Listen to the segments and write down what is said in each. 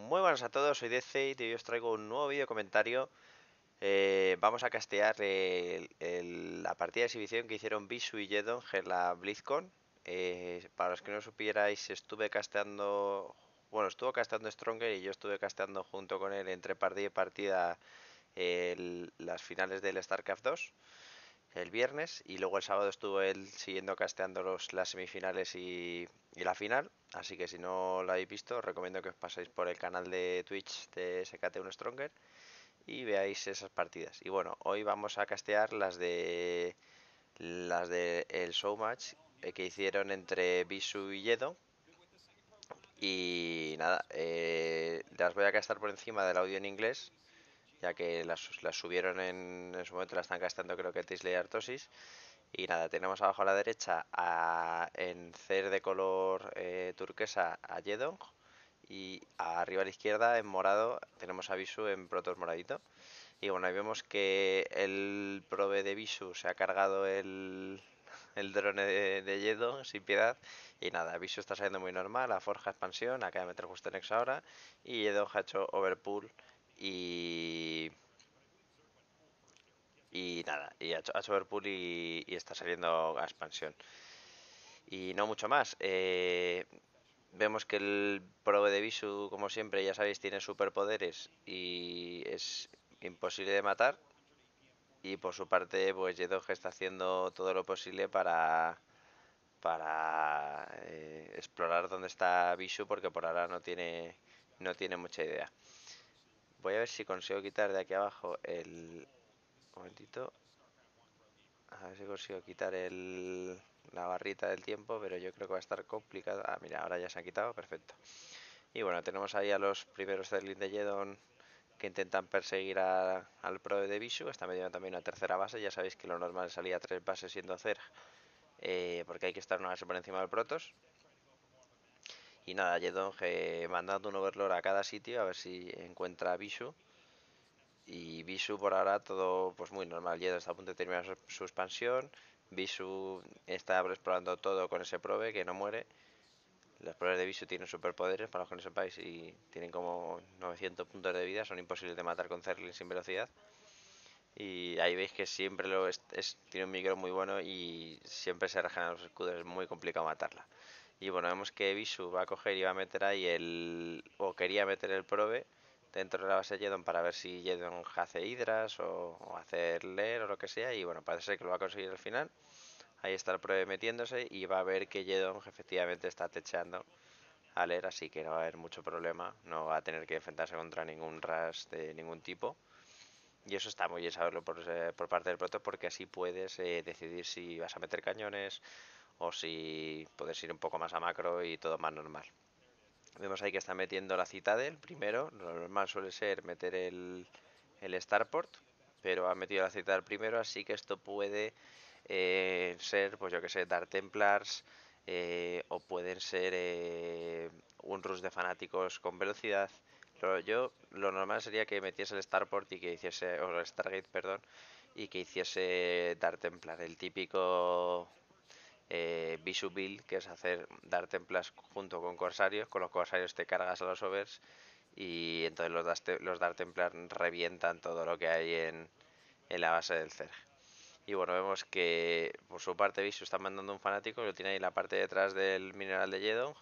Muy buenas a todos, soy DC y hoy os traigo un nuevo vídeo comentario. Eh, vamos a castear la partida de exhibición que hicieron Bisu y Jedong en la BlizzCon. Eh, para los que no supierais, estuve casteando. Bueno, estuvo casteando Stronger y yo estuve casteando junto con él entre partida y partida las finales del StarCraft 2 el viernes y luego el sábado estuvo él siguiendo casteando los, las semifinales y, la final. Así que si no lo habéis visto, os recomiendo que os paséis por el canal de Twitch de SKT1 Stronger y veáis esas partidas. Y bueno, hoy vamos a castear las de las de el showmatch eh, que hicieron entre Bisu y Yedo. Y nada, eh, las voy a castar por encima del audio en inglés ya que las, subieron en, su momento, las están gastando creo que Tisley y Artosis. Y nada, tenemos abajo a la derecha en CER de color eh, turquesa a Jedong y arriba a la izquierda en morado tenemos a Visu en protos moradito. Y bueno, ahí vemos que el probe de Visu se ha cargado el, el drone de, de sin piedad. Y nada, Visu está saliendo muy normal, a Forja expansión, acaba de meter justo en ex ahora. Y Yedong ha hecho overpull y... nada, y a, Choverpool y, está saliendo a expansión. Y no mucho más. Eh, vemos que el probe de Visu, como siempre, ya sabéis, tiene superpoderes y es imposible de matar. Y por su parte, pues Jedog está haciendo todo lo posible para para eh, explorar dónde está Visu porque por ahora no tiene no tiene mucha idea. Voy a ver si consigo quitar de aquí abajo el... Un momentito. A ver si consigo quitar la barrita del tiempo, pero yo creo que va a estar complicado. Ah, mira, ahora ya se ha quitado, perfecto. Y bueno, tenemos ahí a los primeros del de Jedon que intentan perseguir al pro de Bishu. Está metiendo también una tercera base. Ya sabéis que lo normal salía tres bases siendo cera. Eh, porque hay que estar una base por encima del Protos. Y nada, Jedong mandando un overlord a cada sitio a ver si encuentra a Bishu. Y Visu por ahora todo pues muy normal. Jedong está a punto de terminar su, expansión. Bishu está explorando todo con ese probe que no muere. Las probes de Visu tienen superpoderes, para los que no sepáis, y tienen como 900 puntos de vida, son imposibles de matar con Zerling sin velocidad. Y ahí veis que siempre lo es, tiene un micro muy bueno y siempre se regenera los escudos, es muy complicado matarla. Y bueno, vemos que Visu va a coger y va a meter ahí el... o quería meter el probe dentro de la base de Jedon para ver si Jedon hace hidras o, hacer leer o lo que sea. Y bueno, parece que lo va a conseguir al final. Ahí está el probe metiéndose y va a ver que Jedon efectivamente está techando a leer, así que no va a haber mucho problema. No va a tener que enfrentarse contra ningún ras de ningún tipo. Y eso está muy bien saberlo por, eh, parte del proto porque así puedes eh, decidir si vas a meter cañones o si puedes ir un poco más a macro y todo más normal. Vemos ahí que está metiendo la Citadel primero, lo normal suele ser meter el, el Starport, pero ha metido la Citadel primero, así que esto puede eh, ser, pues yo que sé, dar Templars eh, o pueden ser eh, un rush de fanáticos con velocidad. Pero yo lo normal sería que metiese el Starport y que hiciese, o el Stargate, perdón, y que hiciese Dark Templar, el típico eh, Build, que es hacer dar templas junto con corsarios. Con los corsarios te cargas a los overs y entonces los, das, los dar templar revientan todo lo que hay en, la base del Zerg. Y bueno, vemos que por su parte Visu está mandando un fanático, lo tiene ahí en la parte detrás del mineral de Jedong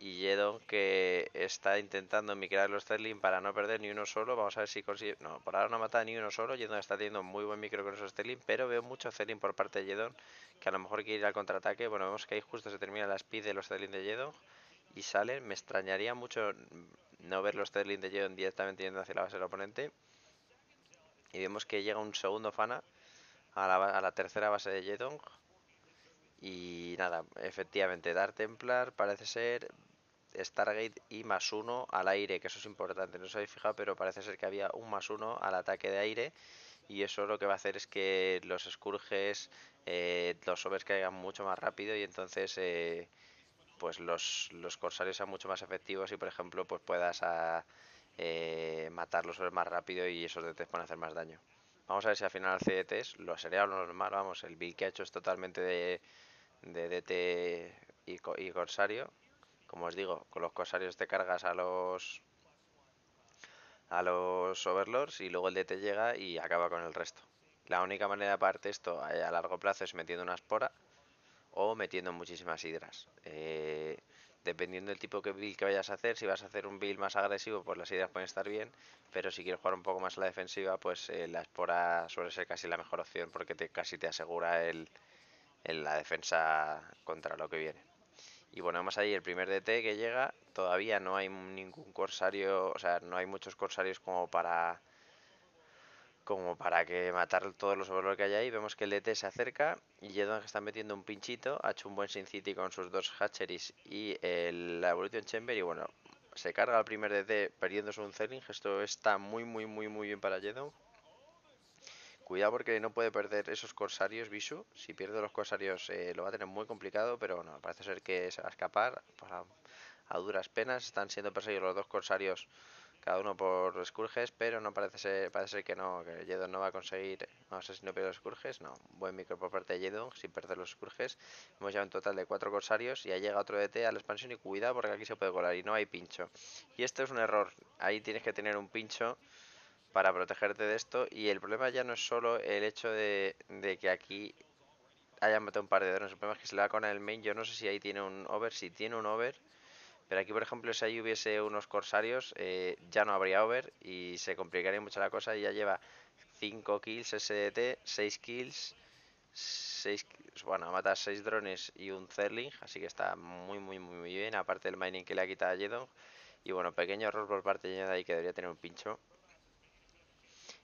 y Jedon que está intentando micrar los Sterling para no perder ni uno solo. Vamos a ver si consigue. No, por ahora no mata ni uno solo. Jedon está teniendo muy buen micro con esos Zedlin, pero veo mucho Zedlin por parte de Jedon que a lo mejor quiere ir al contraataque. Bueno, vemos que ahí justo se termina la speed de los Zedlin de Jedon y sale. Me extrañaría mucho no ver los Sterling de Jedon directamente yendo hacia la base del oponente. Y vemos que llega un segundo Fana a la, tercera base de Jedong. Y nada, efectivamente, Dar Templar parece ser Stargate y más uno al aire, que eso es importante, no os habéis fijado, pero parece ser que había un más uno al ataque de aire y eso lo que va a hacer es que los escurges, eh, los sobres caigan mucho más rápido y entonces eh, pues los, los corsarios sean mucho más efectivos y por ejemplo pues puedas a, ah, eh, matar los sobres más rápido y esos DTs pueden hacer más daño. Vamos a ver si al final hace DTs, lo sería lo normal, vamos, el build que ha hecho es totalmente de, DT y corsario, como os digo, con los cosarios te cargas a los a los overlords y luego el te llega y acaba con el resto. La única manera de aparte esto a largo plazo es metiendo una espora o metiendo muchísimas hidras. Eh, dependiendo del tipo de build que vayas a hacer, si vas a hacer un build más agresivo, pues las hidras pueden estar bien, pero si quieres jugar un poco más a la defensiva, pues eh, la espora suele ser casi la mejor opción porque te, casi te asegura la defensa contra lo que viene. Y bueno, vamos ahí el primer DT que llega. Todavía no hay ningún corsario, o sea, no hay muchos corsarios como para como para que matar todos los overlords que hay ahí. Vemos que el DT se acerca y Jedon está metiendo un pinchito. Ha hecho un buen Sin City con sus dos Hatcheries y el Evolution Chamber. Y bueno, se carga el primer DT perdiéndose un Zelling, Esto está muy, muy, muy, muy bien para Jedon. Cuidado porque no puede perder esos corsarios Visu. Si pierde los corsarios eh, lo va a tener muy complicado, pero no, parece ser que se va a escapar para, a duras penas. Están siendo perseguidos los dos corsarios, cada uno por escurges, pero no parece ser, parece que no, que no va a conseguir, no sé si no pierde los escurges, no. Buen micro por parte de Yedon sin perder los escurges, Hemos llevado un total de cuatro corsarios y ahí llega otro DT e a la expansión y cuidado porque aquí se puede colar y no hay pincho. Y esto es un error, ahí tienes que tener un pincho para protegerte de esto. Y el problema ya no es solo el hecho de, que aquí hayan matado un par de drones. El problema es que se le va con el main. Yo no sé si ahí tiene un over. Si tiene un over. Pero aquí, por ejemplo, si ahí hubiese unos corsarios, eh, ya no habría over y se complicaría mucho la cosa. Y ya lleva 5 kills SDT, 6 kills, 6, bueno, ha matado 6 drones y un Zerling, así que está muy, muy, muy bien. Aparte del mining que le ha quitado a Jedong. Y bueno, pequeño error por parte de ahí que debería tener un pincho.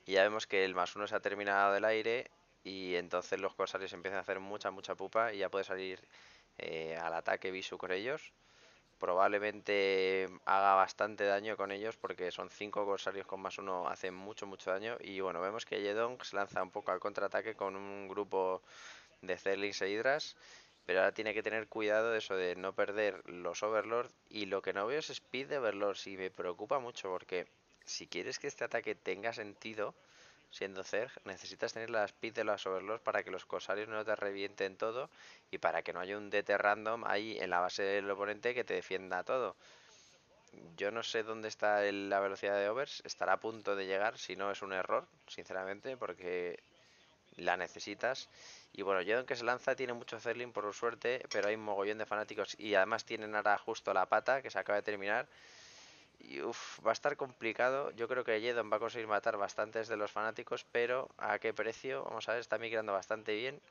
Y ya vemos que el más uno se ha terminado del aire y entonces los corsarios empiezan a hacer mucha, mucha pupa y ya puede salir eh, al ataque Visu con ellos. Probablemente haga bastante daño con ellos porque son cinco corsarios con más uno, hacen mucho, mucho daño. Y bueno, vemos que Jedong se lanza un poco al contraataque con un grupo de Zerlings e Hydras. Pero ahora tiene que tener cuidado de eso de no perder los overlord Y lo que no veo es Speed de overlord y me preocupa mucho porque si quieres que este ataque tenga sentido, siendo Zerg, necesitas tener las speed de los overlords para que los cosarios no te revienten todo y para que no haya un DT random ahí en la base del oponente que te defienda todo. Yo no sé dónde está la velocidad de overs, estará a punto de llegar, si no es un error, sinceramente, porque la necesitas. Y bueno, Jedon que se lanza tiene mucho Zerling por suerte, pero hay un mogollón de fanáticos y además tienen ahora justo la pata que se acaba de terminar. Y va a estar complicado. Yo creo que Jedon va a conseguir matar bastantes de los fanáticos, pero ¿a qué precio? Vamos a ver, está migrando bastante bien.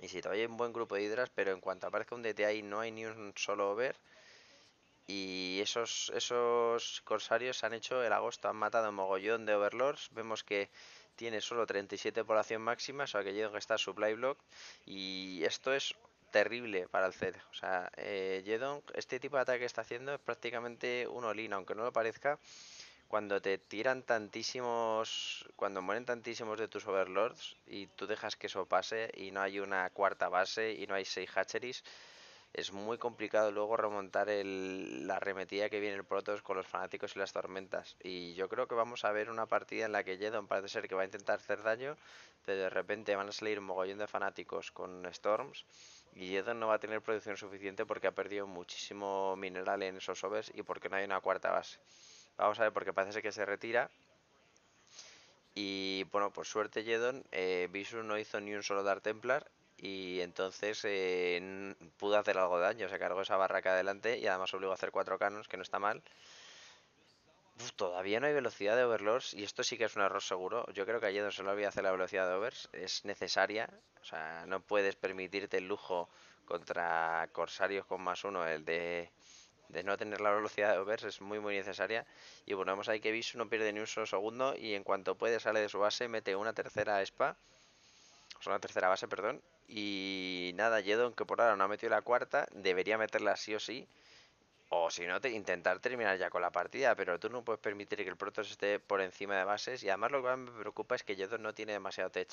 Y si todavía hay un buen grupo de hidras, pero en cuanto aparezca un DTI no hay ni un solo over. Y esos, esos corsarios han hecho el agosto, han matado un mogollón de overlords. Vemos que tiene solo 37 población máxima, o sea que Jedon está supply block. Y esto es terrible para el Zed. O sea, eh, este tipo de ataque que está haciendo es prácticamente un olín, aunque no lo parezca. Cuando te tiran tantísimos, cuando mueren tantísimos de tus overlords y tú dejas que eso pase y no hay una cuarta base y no hay seis hatcheries, es muy complicado luego remontar la arremetida que viene el Protoss con los fanáticos y las tormentas. Y yo creo que vamos a ver una partida en la que Jedon parece ser que va a intentar hacer daño, pero de repente van a salir un mogollón de fanáticos con Storms Yedon no va a tener producción suficiente porque ha perdido muchísimo mineral en esos obes y porque no hay una cuarta base. Vamos a ver, porque parece que se retira. Y bueno, por suerte Yedon, eh, Visu no hizo ni un solo Dar Templar y entonces eh, pudo hacer algo de daño. Se cargó esa barraca adelante y además obligó a hacer cuatro canos, que no está mal todavía no hay velocidad de overlords y esto sí que es un error seguro. Yo creo que ayer se lo había hacer la velocidad de overs. Es necesaria. O sea, no puedes permitirte el lujo contra corsarios con más uno, el de, de no tener la velocidad de overs es muy muy necesaria. Y bueno, vamos ahí que Bisu no pierde ni un solo segundo y en cuanto puede sale de su base, mete una tercera spa. O sea, una tercera base, perdón. Y nada, Jedon que por ahora no ha metido la cuarta, debería meterla sí o sí. O si no, te, intentar terminar ya con la partida, pero tú no puedes permitir que el Protoss esté por encima de bases. Y además lo que me preocupa es que yo no tiene demasiado tech.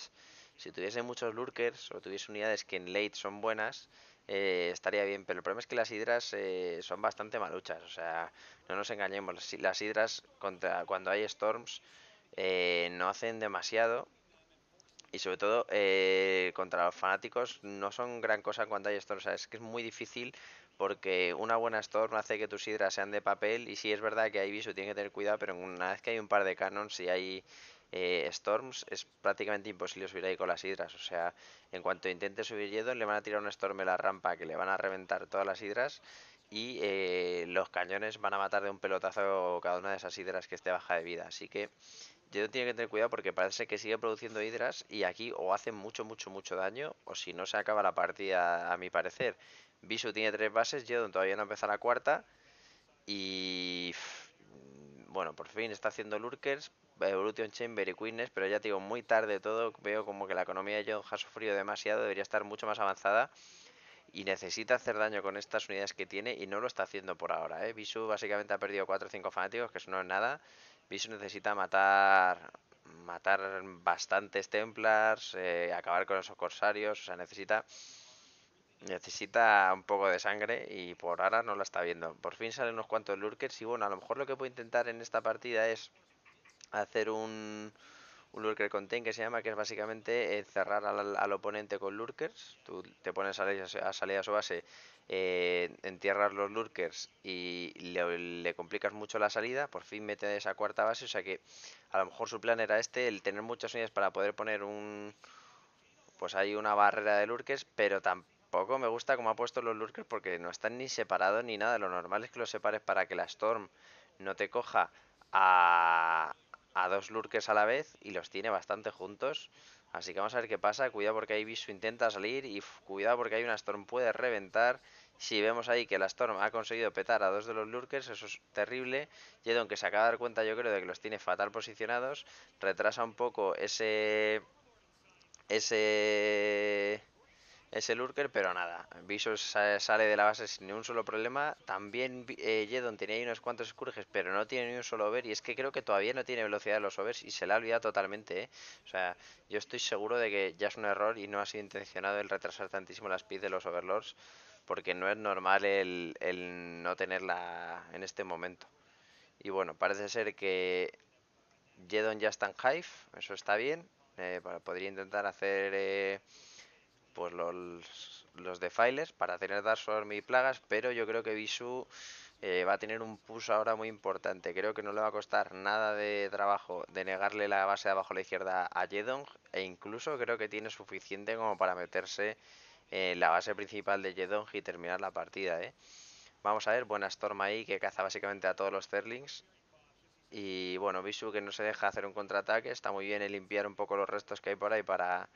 Si tuviese muchos lurkers o tuviese unidades que en late son buenas, eh, estaría bien. Pero el problema es que las hidras eh, son bastante maluchas. O sea, no nos engañemos. las hidras contra, cuando hay storms eh, no hacen demasiado. Y sobre todo contra los fanáticos no son gran cosa cuando hay storms. O sea, es que es muy difícil porque una buena Storm hace que tus hidras sean de papel y si es verdad que hay viso tiene que tener cuidado, pero una vez que hay un par de canons y hay eh, Storms es prácticamente imposible subir ahí con las hidras, o sea, en cuanto intente subir Yedon le van a tirar un Storm en la rampa que le van a reventar todas las hidras y eh, los cañones van a matar de un pelotazo cada una de esas hidras que esté baja de vida, así que yo tiene que tener cuidado porque parece que sigue produciendo hidras y aquí o hace mucho, mucho, mucho daño o si no se acaba la partida a mi parecer. Visu tiene tres bases, Jodon todavía no empezó la cuarta. Y bueno, por fin está haciendo Lurkers, Evolution Chamber y Queen's pero ya te digo, muy tarde todo. Veo como que la economía de Jodon ha sufrido demasiado, debería estar mucho más avanzada. Y necesita hacer daño con estas unidades que tiene y no lo está haciendo por ahora. ¿eh? Visu básicamente ha perdido 4 o 5 fanáticos, que eso no es nada. Visu necesita matar matar bastantes Templars, eh, acabar con esos corsarios, o sea, necesita Necesita un poco de sangre y por ahora no la está viendo. Por fin salen unos cuantos lurkers y bueno, a lo mejor lo que puedo intentar en esta partida es hacer un, un lurker contain que se llama, que es básicamente cerrar al, oponente con lurkers. Tú te pones a, salir a su base, eh, entierras los lurkers y le, complicas mucho la salida. Por fin mete esa cuarta base, o sea que a lo mejor su plan era este, el tener muchas unidades para poder poner un... Pues hay una barrera de lurkers, pero tampoco poco me gusta cómo ha puesto los lurkers porque no están ni separados ni nada. Lo normal es que los separes para que la Storm no te coja a, a dos lurkers a la vez y los tiene bastante juntos. Así que vamos a ver qué pasa. Cuidado porque ahí Visu intenta salir y cuidado porque hay una Storm puede reventar. Si vemos ahí que la Storm ha conseguido petar a dos de los lurkers, eso es terrible. y que se acaba de dar cuenta yo creo de que los tiene fatal posicionados. Retrasa un poco ese... Ese es el Urker, pero nada. Visos sale de la base sin ni un solo problema. También eh, Jedon tenía ahí unos cuantos Scourges, pero no tiene ni un solo over. Y es que creo que todavía no tiene velocidad de los overs y se la ha olvidado totalmente. ¿eh? O sea, yo estoy seguro de que ya es un error y no ha sido intencionado el retrasar tantísimo la speed de los overlords. Porque no es normal el, no tenerla en este momento. Y bueno, parece ser que Jedon ya está en Hive. Eso está bien. Eh, podría intentar hacer... Eh, pues los, los de para tener Dark Swarm y plagas, pero yo creo que Visu eh, va a tener un push ahora muy importante. Creo que no le va a costar nada de trabajo de negarle la base de abajo a la izquierda a Jedong e incluso creo que tiene suficiente como para meterse en la base principal de Jedong y terminar la partida. ¿eh? Vamos a ver, buena Storm ahí que caza básicamente a todos los Zerlings. Y bueno, Visu que no se deja hacer un contraataque, está muy bien en limpiar un poco los restos que hay por ahí para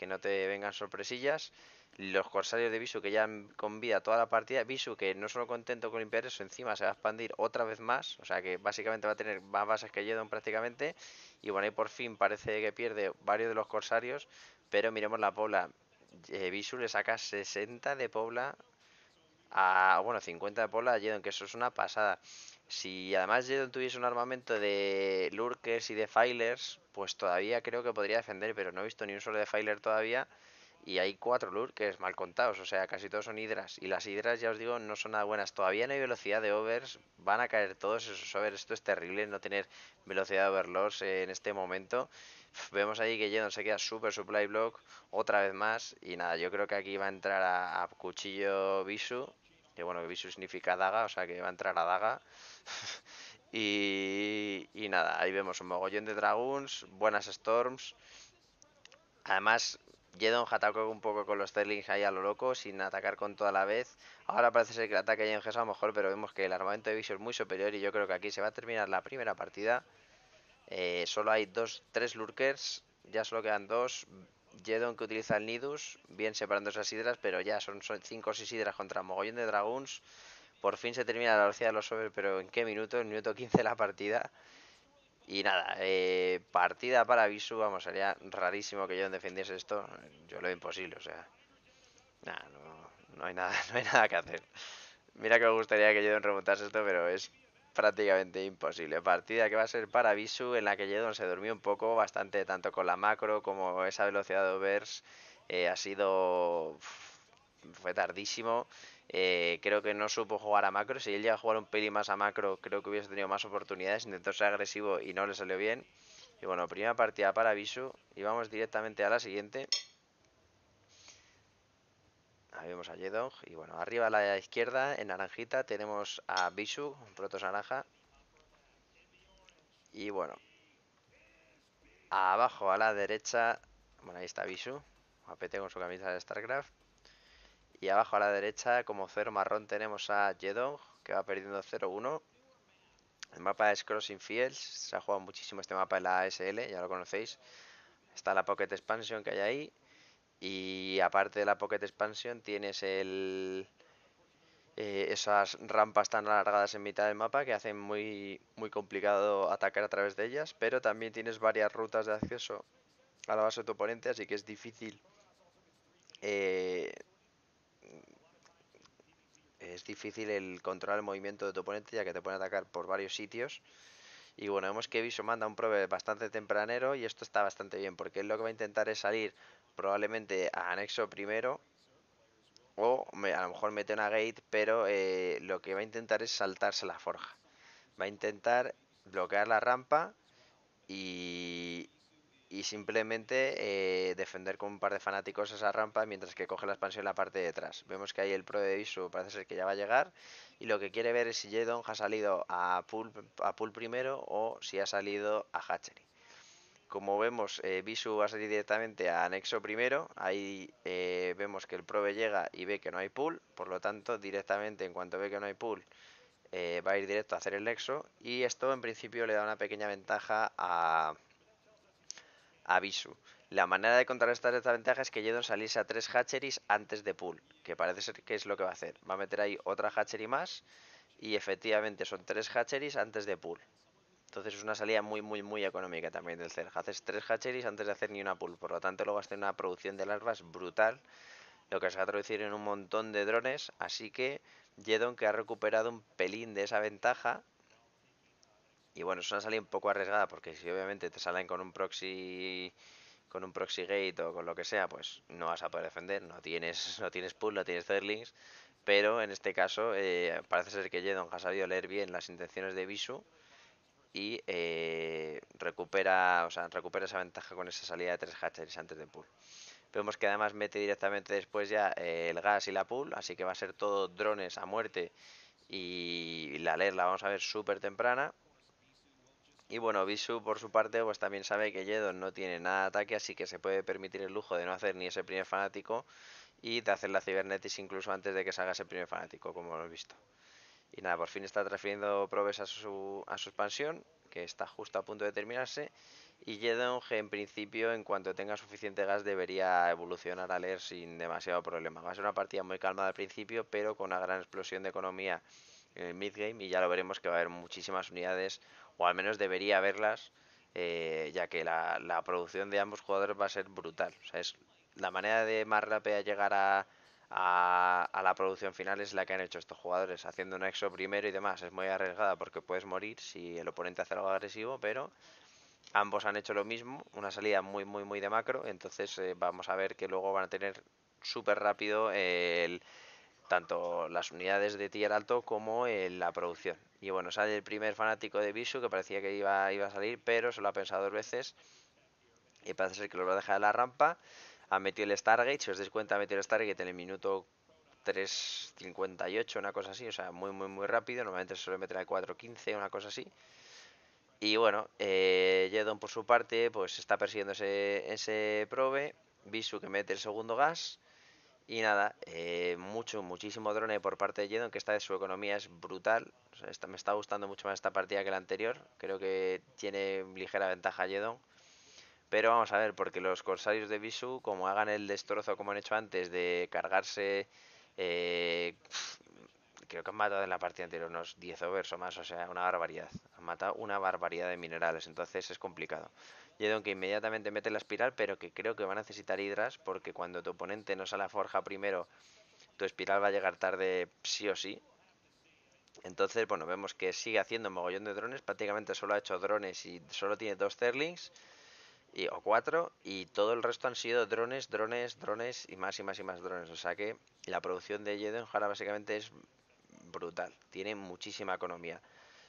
que no te vengan sorpresillas. Los corsarios de Visu que ya con vida toda la partida. Visu que no solo contento con limpiar eso, encima se va a expandir otra vez más. O sea que básicamente va a tener más bases que Jedon prácticamente. Y bueno, ahí por fin parece que pierde varios de los corsarios. Pero miremos la Pobla. Visu eh, le saca 60 de Pobla a, bueno, 50 de Pobla a Jedon, que eso es una pasada. Si además Jedon tuviese un armamento de lurkers y de filers, pues todavía creo que podría defender, pero no he visto ni un solo de filer todavía. Y hay cuatro lurkers mal contados, o sea, casi todos son hidras. Y las hidras, ya os digo, no son nada buenas. Todavía no hay velocidad de overs, van a caer todos esos overs. Esto es terrible, no tener velocidad de overlords eh, en este momento. Vemos ahí que Jedon se queda super supply block otra vez más. Y nada, yo creo que aquí va a entrar a, a Cuchillo Bisu que bueno, que Visu significa daga, o sea que va a entrar a daga. y, nada, ahí vemos un mogollón de dragons, buenas storms. Además, Jedon atacó un poco con los Zerlings ahí a lo loco, sin atacar con toda la vez. Ahora parece ser que el ataque a es a lo mejor, pero vemos que el armamento de Vision es muy superior y yo creo que aquí se va a terminar la primera partida. Eh, solo hay dos, tres lurkers, ya solo quedan dos. Jedon que utiliza el Nidus, bien separando esas hidras, pero ya son 5 o 6 hidras contra mogollón de dragons. Por fin se termina la velocidad de los over, pero ¿en qué minuto? En minuto 15 la partida. Y nada, eh, partida para Visu, vamos, sería rarísimo que Jedon defendiese esto. Yo lo veo imposible, o sea. no, no, hay nada, no hay nada que hacer. Mira que me gustaría que Jedon remontase esto, pero es prácticamente imposible. Partida que va a ser para Visu, en la que Jedon se durmió un poco, bastante, tanto con la macro como esa velocidad de overs. Eh, ha sido. fue tardísimo. Eh, creo que no supo jugar a macro. Si él llega a jugar un peli más a macro, creo que hubiese tenido más oportunidades. Intentó ser agresivo y no le salió bien. Y bueno, primera partida para Visu. Y vamos directamente a la siguiente. Ahí vemos a Jedong. Y bueno, arriba a la izquierda, en naranjita, tenemos a Bishu, un protos naranja. Y bueno, abajo a la derecha, bueno, ahí está Bishu, APT con su camisa de StarCraft. Y abajo a la derecha, como cero marrón, tenemos a Jedong, que va perdiendo 0-1. El mapa es Crossing Fields, se ha jugado muchísimo este mapa en la ASL, ya lo conocéis. Está la Pocket Expansion que hay ahí. Y aparte de la Pocket Expansion, tienes el, eh, esas rampas tan alargadas en mitad del mapa que hacen muy, muy complicado atacar a través de ellas, pero también tienes varias rutas de acceso a la base de tu oponente, así que es difícil. Eh, es difícil el controlar el movimiento de tu oponente ya que te pueden atacar por varios sitios. Y bueno, vemos que Viso manda un prove bastante tempranero y esto está bastante bien porque él lo que va a intentar es salir probablemente a anexo primero o a lo mejor mete una gate, pero eh, lo que va a intentar es saltarse la forja. Va a intentar bloquear la rampa y, simplemente eh, defender con un par de fanáticos esa rampa mientras que coge la expansión en la parte de atrás. Vemos que ahí el pro de parece ser que ya va a llegar y lo que quiere ver es si Jedon ha salido a pool, a pool primero o si ha salido a Hatchery como vemos, Visu eh, va a salir directamente a anexo primero. Ahí eh, vemos que el prove llega y ve que no hay pool. Por lo tanto, directamente en cuanto ve que no hay pool, eh, va a ir directo a hacer el nexo. Y esto en principio le da una pequeña ventaja a, Visu. La manera de contrarrestar esta ventaja es que Jedon salirse a tres hatcheries antes de pool. Que parece ser que es lo que va a hacer. Va a meter ahí otra hatchery más. Y efectivamente son tres hatcheries antes de pool. Entonces es una salida muy, muy, muy económica también del CERJ. Haces tres hatcheries antes de hacer ni una pool, por lo tanto luego vas una producción de larvas brutal, lo que se va a traducir en un montón de drones, así que Jedon que ha recuperado un pelín de esa ventaja. Y bueno, es una salida un poco arriesgada, porque si obviamente te salen con un proxy con un proxy gate o con lo que sea, pues no vas a poder defender, no tienes, no tienes pool, no tienes Zerlings, pero en este caso eh, parece ser que Jedon ha sabido leer bien las intenciones de Visu y eh, recupera, o sea, recupera esa ventaja con esa salida de tres hatcheries antes de pool. Vemos que además mete directamente después ya eh, el gas y la pool, así que va a ser todo drones a muerte y la LED la vamos a ver súper temprana. Y bueno, Bisu por su parte pues también sabe que Jedon no tiene nada de ataque, así que se puede permitir el lujo de no hacer ni ese primer fanático y de hacer la Cibernetis incluso antes de que salga ese primer fanático, como hemos visto. Y nada, por fin está transfiriendo Probes a su, a su expansión, que está justo a punto de terminarse. Y Jedong, en principio, en cuanto tenga suficiente gas, debería evolucionar a leer sin demasiado problema. Va a ser una partida muy calmada al principio, pero con una gran explosión de economía en el midgame. Y ya lo veremos que va a haber muchísimas unidades, o al menos debería haberlas, eh, ya que la, la producción de ambos jugadores va a ser brutal. O sea, es la manera de más rápida llegar a a, la producción final es la que han hecho estos jugadores, haciendo un exo primero y demás. Es muy arriesgada porque puedes morir si el oponente hace algo agresivo, pero ambos han hecho lo mismo, una salida muy, muy, muy de macro. Entonces eh, vamos a ver que luego van a tener súper rápido tanto las unidades de tier alto como la producción. Y bueno, sale el primer fanático de Bisu que parecía que iba, iba a salir, pero se lo ha pensado dos veces y parece ser que lo va a dejar en la rampa ha metido el Stargate, si os dais cuenta, ha metido el Stargate en el minuto 3.58, una cosa así, o sea, muy, muy, muy rápido, normalmente se suele meter al 4.15, una cosa así. Y bueno, eh, Jedon por su parte, pues está persiguiendo ese, ese probe, Bisu que mete el segundo gas. Y nada, eh, mucho, muchísimo drone por parte de Jedon, que esta de su economía es brutal. me está gustando mucho más esta partida que la anterior. Creo que tiene ligera ventaja Jedon. Pero vamos a ver, porque los corsarios de Visu, como hagan el destrozo como han hecho antes de cargarse... Eh, creo que han matado en la partida anterior unos 10 overs o más, o sea, una barbaridad. Han matado una barbaridad de minerales, entonces es complicado. yendo que inmediatamente mete la espiral, pero que creo que va a necesitar hidras, porque cuando tu oponente no sale a forja primero, tu espiral va a llegar tarde sí o sí. Entonces, bueno, vemos que sigue haciendo mogollón de drones, prácticamente solo ha hecho drones y solo tiene dos Sterlings y, o cuatro, y todo el resto han sido drones, drones, drones y más y más y más drones. O sea que la producción de en jara básicamente es brutal, tiene muchísima economía.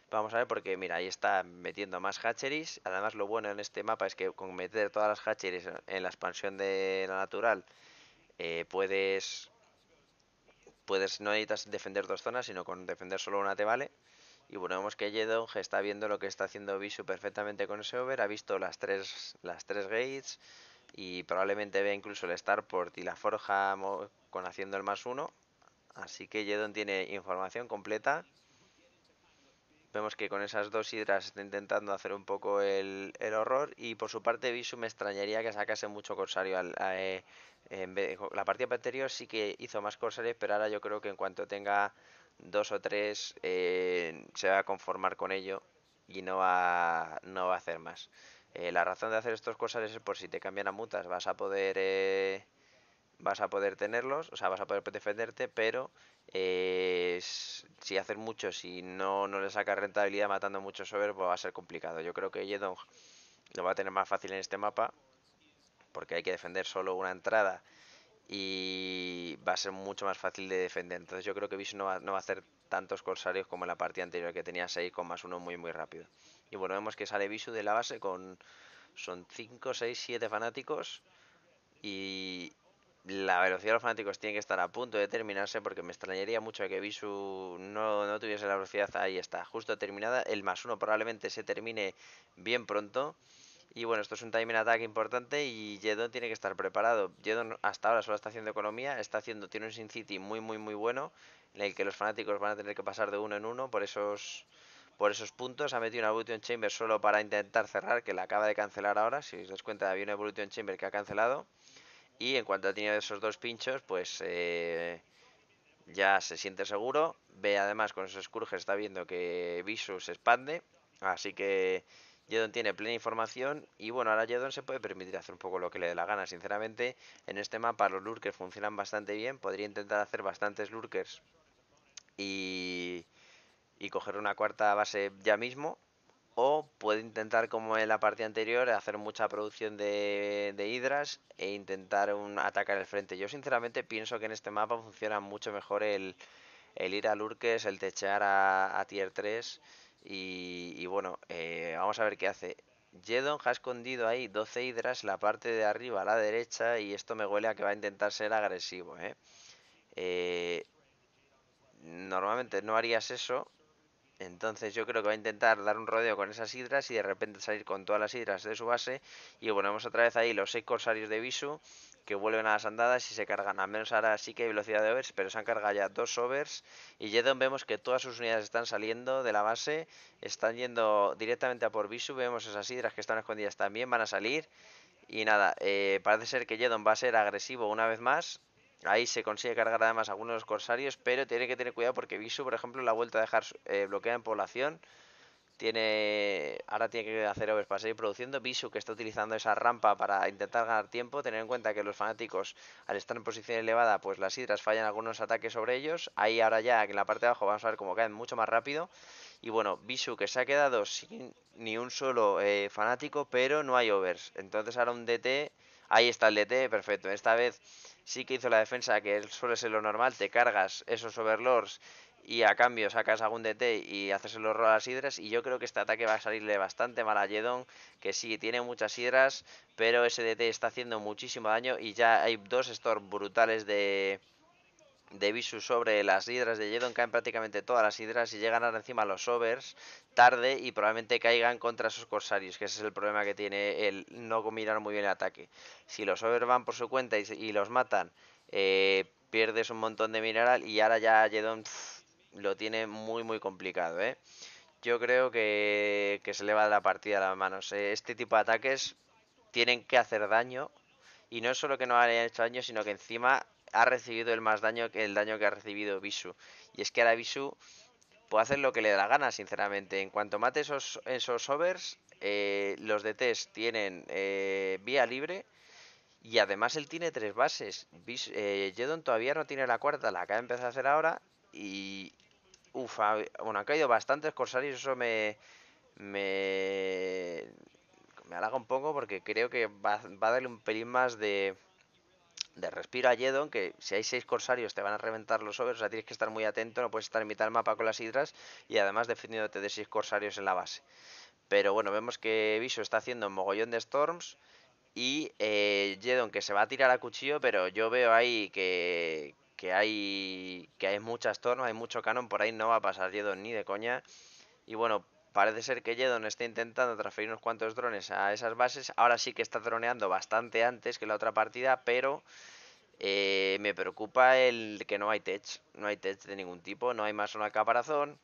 Vamos a ver, porque mira, ahí está metiendo más hatcheries. Además, lo bueno en este mapa es que con meter todas las hatcheries en la expansión de la natural, eh, puedes, puedes. No necesitas defender dos zonas, sino con defender solo una te vale. Y bueno, vemos que Jedong está viendo lo que está haciendo Visu perfectamente con ese over. Ha visto las tres, las tres gates y probablemente vea incluso el Starport y la Forja con haciendo el más uno. Así que Jedon tiene información completa. Vemos que con esas dos hidras está intentando hacer un poco el, el horror. Y por su parte, Visu me extrañaría que sacase mucho Corsario. Eh, la partida anterior sí que hizo más Corsario, pero ahora yo creo que en cuanto tenga dos o tres eh, se va a conformar con ello y no va, no va a hacer más. Eh, la razón de hacer estas cosas es por si te cambian a mutas, vas a poder eh, vas a poder tenerlos, o sea, vas a poder defenderte, pero si hacer mucho, si no, no le saca rentabilidad matando muchos over pues va a ser complicado. Yo creo que Yedong lo va a tener más fácil en este mapa, porque hay que defender solo una entrada y va a ser mucho más fácil de defender. Entonces yo creo que Visu no va, no va a hacer tantos corsarios como en la partida anterior, que tenía 6 con más 1 muy muy rápido. Y bueno, vemos que sale Visu de la base con... Son 5, 6, 7 fanáticos y la velocidad de los fanáticos tiene que estar a punto de terminarse porque me extrañaría mucho que Visu no, no tuviese la velocidad. Ahí está, justo terminada. El más uno probablemente se termine bien pronto. Y bueno, esto es un timing attack importante y Jedon tiene que estar preparado. Jedon hasta ahora solo está haciendo economía, está haciendo, tiene un Sin City muy, muy, muy bueno, en el que los fanáticos van a tener que pasar de uno en uno por esos, por esos puntos. Ha metido una Evolution Chamber solo para intentar cerrar, que la acaba de cancelar ahora. Si os das cuenta, había una Evolution Chamber que ha cancelado. Y en cuanto ha tenido esos dos pinchos, pues eh, ya se siente seguro. Ve además con esos Scourges, está viendo que Visus expande. Así que Jedon tiene plena información y bueno, ahora Jedon se puede permitir hacer un poco lo que le dé la gana. Sinceramente, en este mapa los lurkers funcionan bastante bien. Podría intentar hacer bastantes lurkers y, y coger una cuarta base ya mismo. O puede intentar, como en la parte anterior, hacer mucha producción de, hidras e intentar un, atacar el frente. Yo sinceramente pienso que en este mapa funciona mucho mejor el, ir a lurkers el techar a, a tier 3 y, bueno, eh, vamos a ver qué hace. Jedon ha escondido ahí 12 hidras, la parte de arriba a la derecha, y esto me huele a que va a intentar ser agresivo. ¿eh? ¿eh? normalmente no harías eso, entonces yo creo que va a intentar dar un rodeo con esas hidras y de repente salir con todas las hidras de su base. Y bueno, vemos otra vez ahí los 6 corsarios de Visu que vuelven a las andadas y se cargan. Al menos ahora sí que hay velocidad de overs, pero se han cargado ya dos overs. Y Jedon vemos que todas sus unidades están saliendo de la base, están yendo directamente a por Bisu. Vemos esas hidras que están escondidas también, van a salir. Y nada, eh, parece ser que Jedon va a ser agresivo una vez más. Ahí se consigue cargar además algunos de los corsarios, pero tiene que tener cuidado porque Bisu, por ejemplo, la vuelta a dejar eh, bloqueada en población. Tiene, ahora tiene que hacer overs para seguir produciendo. Bisu que está utilizando esa rampa para intentar ganar tiempo. Tener en cuenta que los fanáticos, al estar en posición elevada, pues las hidras fallan algunos ataques sobre ellos. Ahí ahora ya, que en la parte de abajo, vamos a ver cómo caen mucho más rápido. Y bueno, Bisu que se ha quedado sin ni un solo eh, fanático, pero no hay overs. Entonces ahora un DT, ahí está el DT, perfecto. Esta vez sí que hizo la defensa, que suele ser lo normal. Te cargas esos overlords y a cambio sacas algún DT y haces el horror a las hidras y yo creo que este ataque va a salirle bastante mal a Jedon, que sí, tiene muchas hidras, pero ese DT está haciendo muchísimo daño y ya hay dos stores brutales de, de visus sobre las hidras de Jedon, caen prácticamente todas las hidras y llegan ahora encima los overs tarde y probablemente caigan contra esos corsarios, que ese es el problema que tiene el no combinar muy bien el ataque. Si los overs van por su cuenta y, los matan, eh, pierdes un montón de mineral y ahora ya Jedon lo tiene muy, muy complicado, ¿eh? Yo creo que, que se le va la partida a las manos. Eh, este tipo de ataques tienen que hacer daño. Y no es solo que no haya hecho daño, sino que encima ha recibido el más daño que el daño que ha recibido Visu. Y es que ahora Visu puede hacer lo que le da la gana, sinceramente. En cuanto mate esos, esos overs, eh, los DTs tienen eh, vía libre. Y además él tiene tres bases. Jedon eh, todavía no tiene la cuarta, la acaba de empezar a hacer ahora. Y. Uf, bueno, han caído bastantes corsarios. Eso me. Me. Me halaga un poco porque creo que va, a darle un pelín más de. De respiro a Jedon, que si hay seis corsarios te van a reventar los overs, o sea, tienes que estar muy atento, no puedes estar en mitad del mapa con las hidras y además defendiéndote de seis corsarios en la base. Pero bueno, vemos que Viso está haciendo un mogollón de storms. Y eh, Jedon que se va a tirar a cuchillo, pero yo veo ahí que, que hay, que hay muchas tornas, hay mucho canon, por ahí no va a pasar Jedon ni de coña. Y bueno, parece ser que Jedon está intentando transferir unos cuantos drones a esas bases. Ahora sí que está droneando bastante antes que la otra partida, pero eh, me preocupa el que no hay tech. No hay tech de ningún tipo, no hay más una caparazón,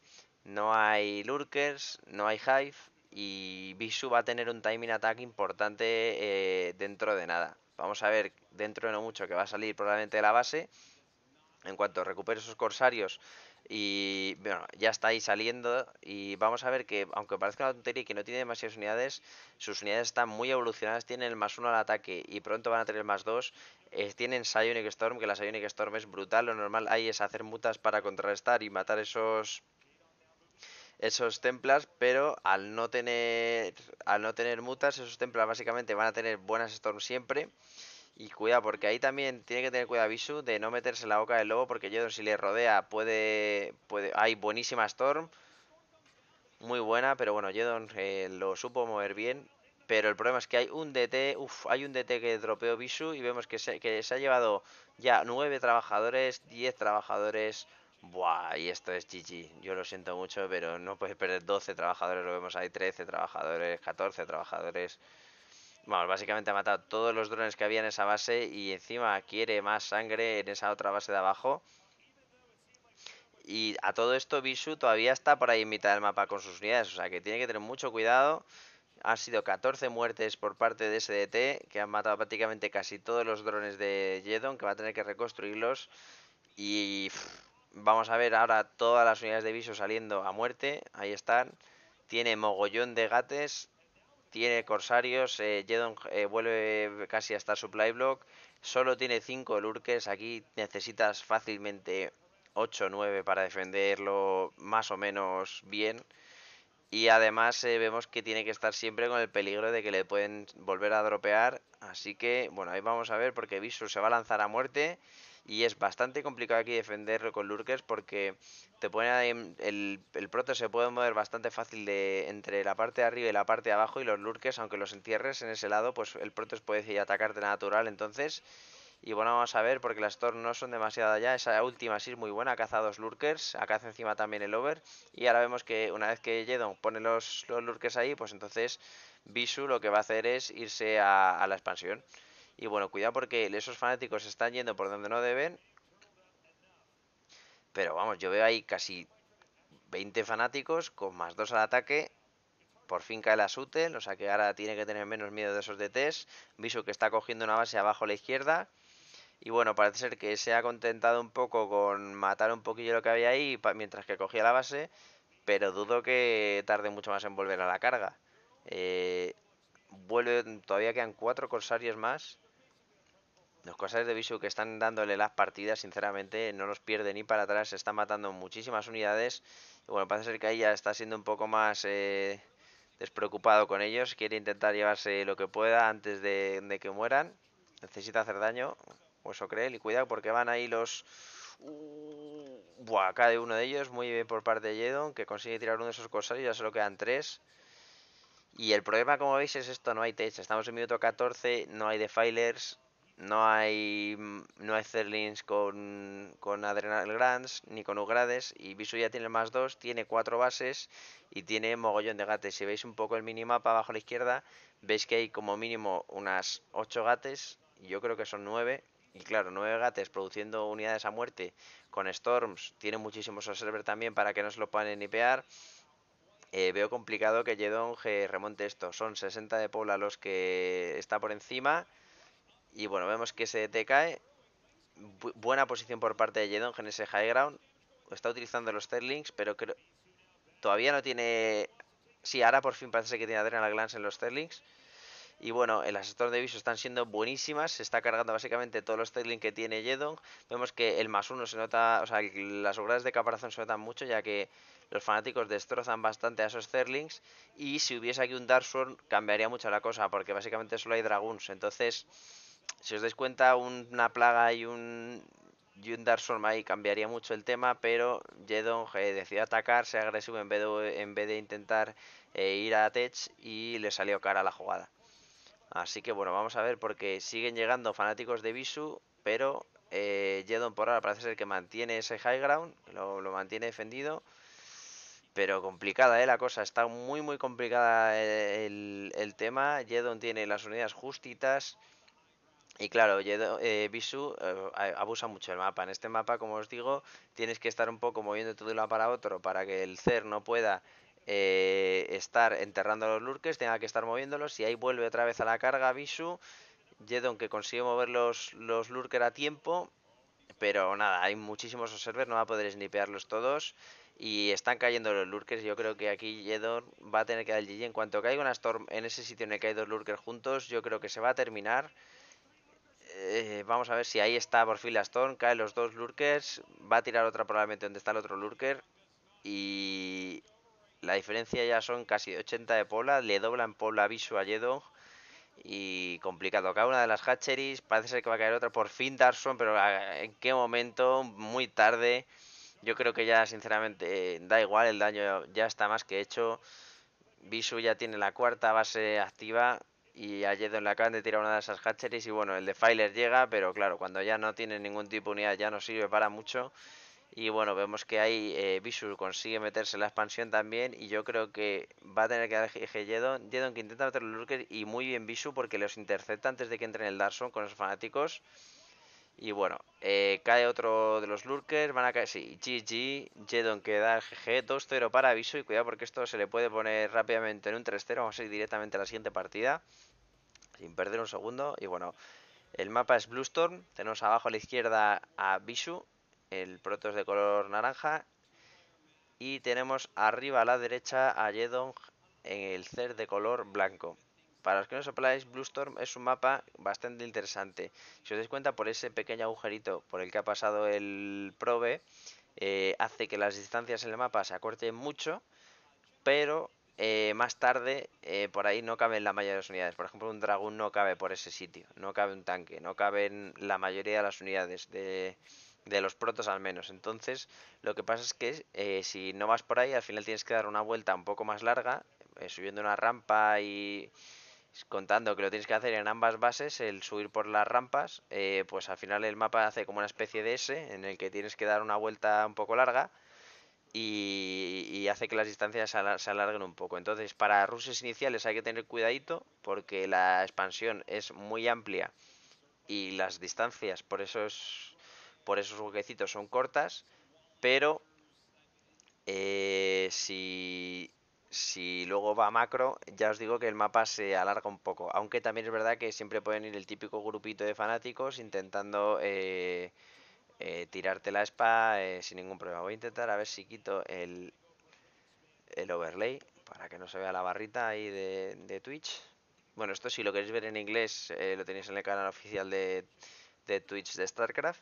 no hay lurkers, no hay hive. Y Bisu va a tener un timing attack importante eh, dentro de nada. Vamos a ver dentro de no mucho que va a salir probablemente de la base en cuanto recupere esos corsarios y bueno, ya está ahí saliendo y vamos a ver que aunque parezca una tontería que no tiene demasiadas unidades, sus unidades están muy evolucionadas, tienen el más uno al ataque y pronto van a tener el más dos, eh, tienen Psionic Storm, que la Psionic Storm es brutal, lo normal ahí es hacer mutas para contrarrestar y matar esos esos templas, pero al no tener al no tener mutas, esos templas básicamente van a tener buenas storms siempre y cuidado, porque ahí también tiene que tener cuidado Visu de no meterse en la boca del lobo, porque Jedon si le rodea puede... puede hay buenísima Storm, muy buena, pero bueno, Jedon eh, lo supo mover bien. Pero el problema es que hay un DT, uff, hay un DT que dropeó Visu y vemos que se, que se ha llevado ya 9 trabajadores, 10 trabajadores... Buah, y esto es GG. Yo lo siento mucho, pero no puede perder 12 trabajadores, lo vemos hay 13 trabajadores, 14 trabajadores básicamente ha matado todos los drones que había en esa base y encima quiere más sangre en esa otra base de abajo. Y a todo esto Bisu todavía está por ahí en mitad del mapa con sus unidades, o sea que tiene que tener mucho cuidado. Han sido 14 muertes por parte de SDT, que han matado prácticamente casi todos los drones de Jedon, que va a tener que reconstruirlos. Y vamos a ver ahora todas las unidades de Bisu saliendo a muerte, ahí están. Tiene mogollón de gates tiene corsarios, eh, Jedon eh, vuelve casi hasta supply block, solo tiene 5 lurkes, aquí necesitas fácilmente 8 o 9 para defenderlo más o menos bien. Y además eh, vemos que tiene que estar siempre con el peligro de que le pueden volver a dropear. Así que, bueno, ahí vamos a ver porque visu se va a lanzar a muerte. Y es bastante complicado aquí defenderlo con lurkers porque te pone el, el se puede mover bastante fácil de, entre la parte de arriba y la parte de abajo y los lurkers, aunque los entierres en ese lado, pues el protoss puede decir atacarte natural. Entonces, y bueno, vamos a ver porque las Thor no son demasiado allá. Esa última sí es muy buena, caza dos lurkers, acá encima también el over. Y ahora vemos que una vez que Jedon pone los, los lurkers ahí, pues entonces Visu lo que va a hacer es irse a la expansión. Y bueno, cuidado porque esos fanáticos están yendo por donde no deben. Pero vamos, yo veo ahí casi 20 fanáticos con más dos al ataque. Por fin cae la Sutel, o sea que ahora tiene que tener menos miedo de esos DTs. Viso que está cogiendo una base abajo a la izquierda. Y bueno, parece ser que se ha contentado un poco con matar un poquillo lo que había ahí mientras que cogía la base. Pero dudo que tarde mucho más en volver a la carga. Eh, vuelve, todavía quedan cuatro corsarios más. Los cosas de Visu que están dándole las partidas, sinceramente, no los pierde ni para atrás. Se están matando muchísimas unidades. bueno, parece ser que ahí ya está siendo un poco más eh, despreocupado con ellos. Quiere intentar llevarse lo que pueda antes de, que mueran. Necesita hacer daño. O eso cree Y cuidado porque van ahí los... Uh, buah, cada uno de ellos. Muy bien por parte de Jedon, que consigue tirar uno de esos y Ya solo quedan tres. Y el problema, como veis, es esto. No hay tech. Estamos en minuto 14. No hay defilers no hay, mm, no hay con, con Adrenal Grants ni con Ugrades. Y Visu ya tiene más dos, tiene cuatro bases y tiene mogollón de gates. Si veis un poco el minimapa abajo a la izquierda, veis que hay como mínimo unas ocho gates. Yo creo que son nueve. Y claro, nueve gates produciendo unidades a muerte con Storms. Tiene muchísimos server también para que no se lo puedan nipear. Eh, veo complicado que Jedong eh, remonte esto. Son 60 de pola los que está por encima. Y bueno, vemos que se te cae buena posición por parte de Jedong en ese high ground. Está utilizando los Sterlings, pero creo... Todavía no tiene... Sí, ahora por fin parece que tiene Adrenal Glance en los Sterlings. Y bueno, el asesor de viso están siendo buenísimas. Se está cargando básicamente todos los Sterling que tiene Jedong. Vemos que el más uno se nota, o sea, las obras de caparazón se notan mucho, ya que los fanáticos destrozan bastante a esos Sterlings. Y si hubiese aquí un Dark Sword, cambiaría mucho la cosa, porque básicamente solo hay Dragons. Entonces, si os dais cuenta, una plaga y un, y un Dark Storm ahí cambiaría mucho el tema, pero jedon eh, decidió atacar, se agresivo en vez de, en vez de intentar eh, ir a Tech y le salió cara la jugada. Así que bueno, vamos a ver porque siguen llegando fanáticos de Visu, pero eh, Jedon por ahora parece ser que mantiene ese high ground, lo, lo mantiene defendido. Pero complicada, ¿eh? La cosa está muy, muy complicada eh, el, el tema. Jedon tiene las unidades justitas. Y claro, Visu eh, Bisu eh, abusa mucho el mapa. En este mapa, como os digo, tienes que estar un poco moviéndote de un lado para otro para que el CER no pueda eh, estar enterrando a los lurkers, tenga que estar moviéndolos. Y ahí vuelve otra vez a la carga Visu. Jedon que consigue mover los, los lurker a tiempo. Pero nada, hay muchísimos observers, no va a poder snipearlos todos. Y están cayendo los lurkers. Yo creo que aquí Jedon va a tener que dar el GG. En cuanto caiga una Storm en ese sitio en el que hay dos lurkers juntos, yo creo que se va a terminar. Eh, vamos a ver si ahí está por fin la Stone. Caen los dos Lurkers. Va a tirar otra probablemente donde está el otro Lurker. Y la diferencia ya son casi 80 de Pola. Le doblan Pola Visu a Yedo. Y complicado. Cada una de las hatcheries. Parece ser que va a caer otra. Por fin Darson. Pero ah, en qué momento. Muy tarde. Yo creo que ya sinceramente eh, da igual. El daño ya está más que hecho. Visu ya tiene la cuarta base activa y a Jedon le acaban de tirar una de esas hatcheries y bueno, el de Filer llega, pero claro, cuando ya no tiene ningún tipo de unidad ya no sirve para mucho. Y bueno, vemos que ahí eh, consigue meterse en la expansión también y yo creo que va a tener que dar Jedon. Jedon que intenta meter los Lurkers y muy bien Visu porque los intercepta antes de que entren el Darson con los fanáticos. Y bueno, eh, cae otro de los lurkers, van a caer, sí, GG, Jedon que da GG, 2-0 para aviso y cuidado porque esto se le puede poner rápidamente en un 3-0, vamos a ir directamente a la siguiente partida sin perder un segundo. Y bueno, el mapa es Bluestorm. Tenemos abajo a la izquierda a Bishu, el es de color naranja. Y tenemos arriba a la derecha a Yedong en el CER de color blanco. Para los que no sepáis, Bluestorm es un mapa bastante interesante. Si os dais cuenta, por ese pequeño agujerito por el que ha pasado el Probe, eh, hace que las distancias en el mapa se acorten mucho, pero eh, más tarde eh, por ahí no caben la mayoría de las unidades. Por ejemplo, un dragón no cabe por ese sitio, no cabe un tanque, no caben la mayoría de las unidades de, de los protos al menos. Entonces, lo que pasa es que eh, si no vas por ahí, al final tienes que dar una vuelta un poco más larga, subiendo una rampa y contando que lo tienes que hacer en ambas bases, el subir por las rampas, pues al final el mapa hace como una especie de S en el que tienes que dar una vuelta un poco larga y, hace que las distancias se alarguen un poco. Entonces, para ruses iniciales hay que tener cuidadito porque la expansión es muy amplia y las distancias por esos, por esos huequecitos son cortas, pero eh, si, luego va macro, ya os digo que el mapa se alarga un poco. Aunque también es verdad que siempre pueden ir el típico grupito de fanáticos intentando eh, eh, tirarte la spa eh, sin ningún problema. Voy a intentar a ver si quito el, el overlay para que no se vea la barrita ahí de, Twitch. Bueno, esto si lo queréis ver en inglés eh, lo tenéis en el canal oficial de, de Twitch de StarCraft.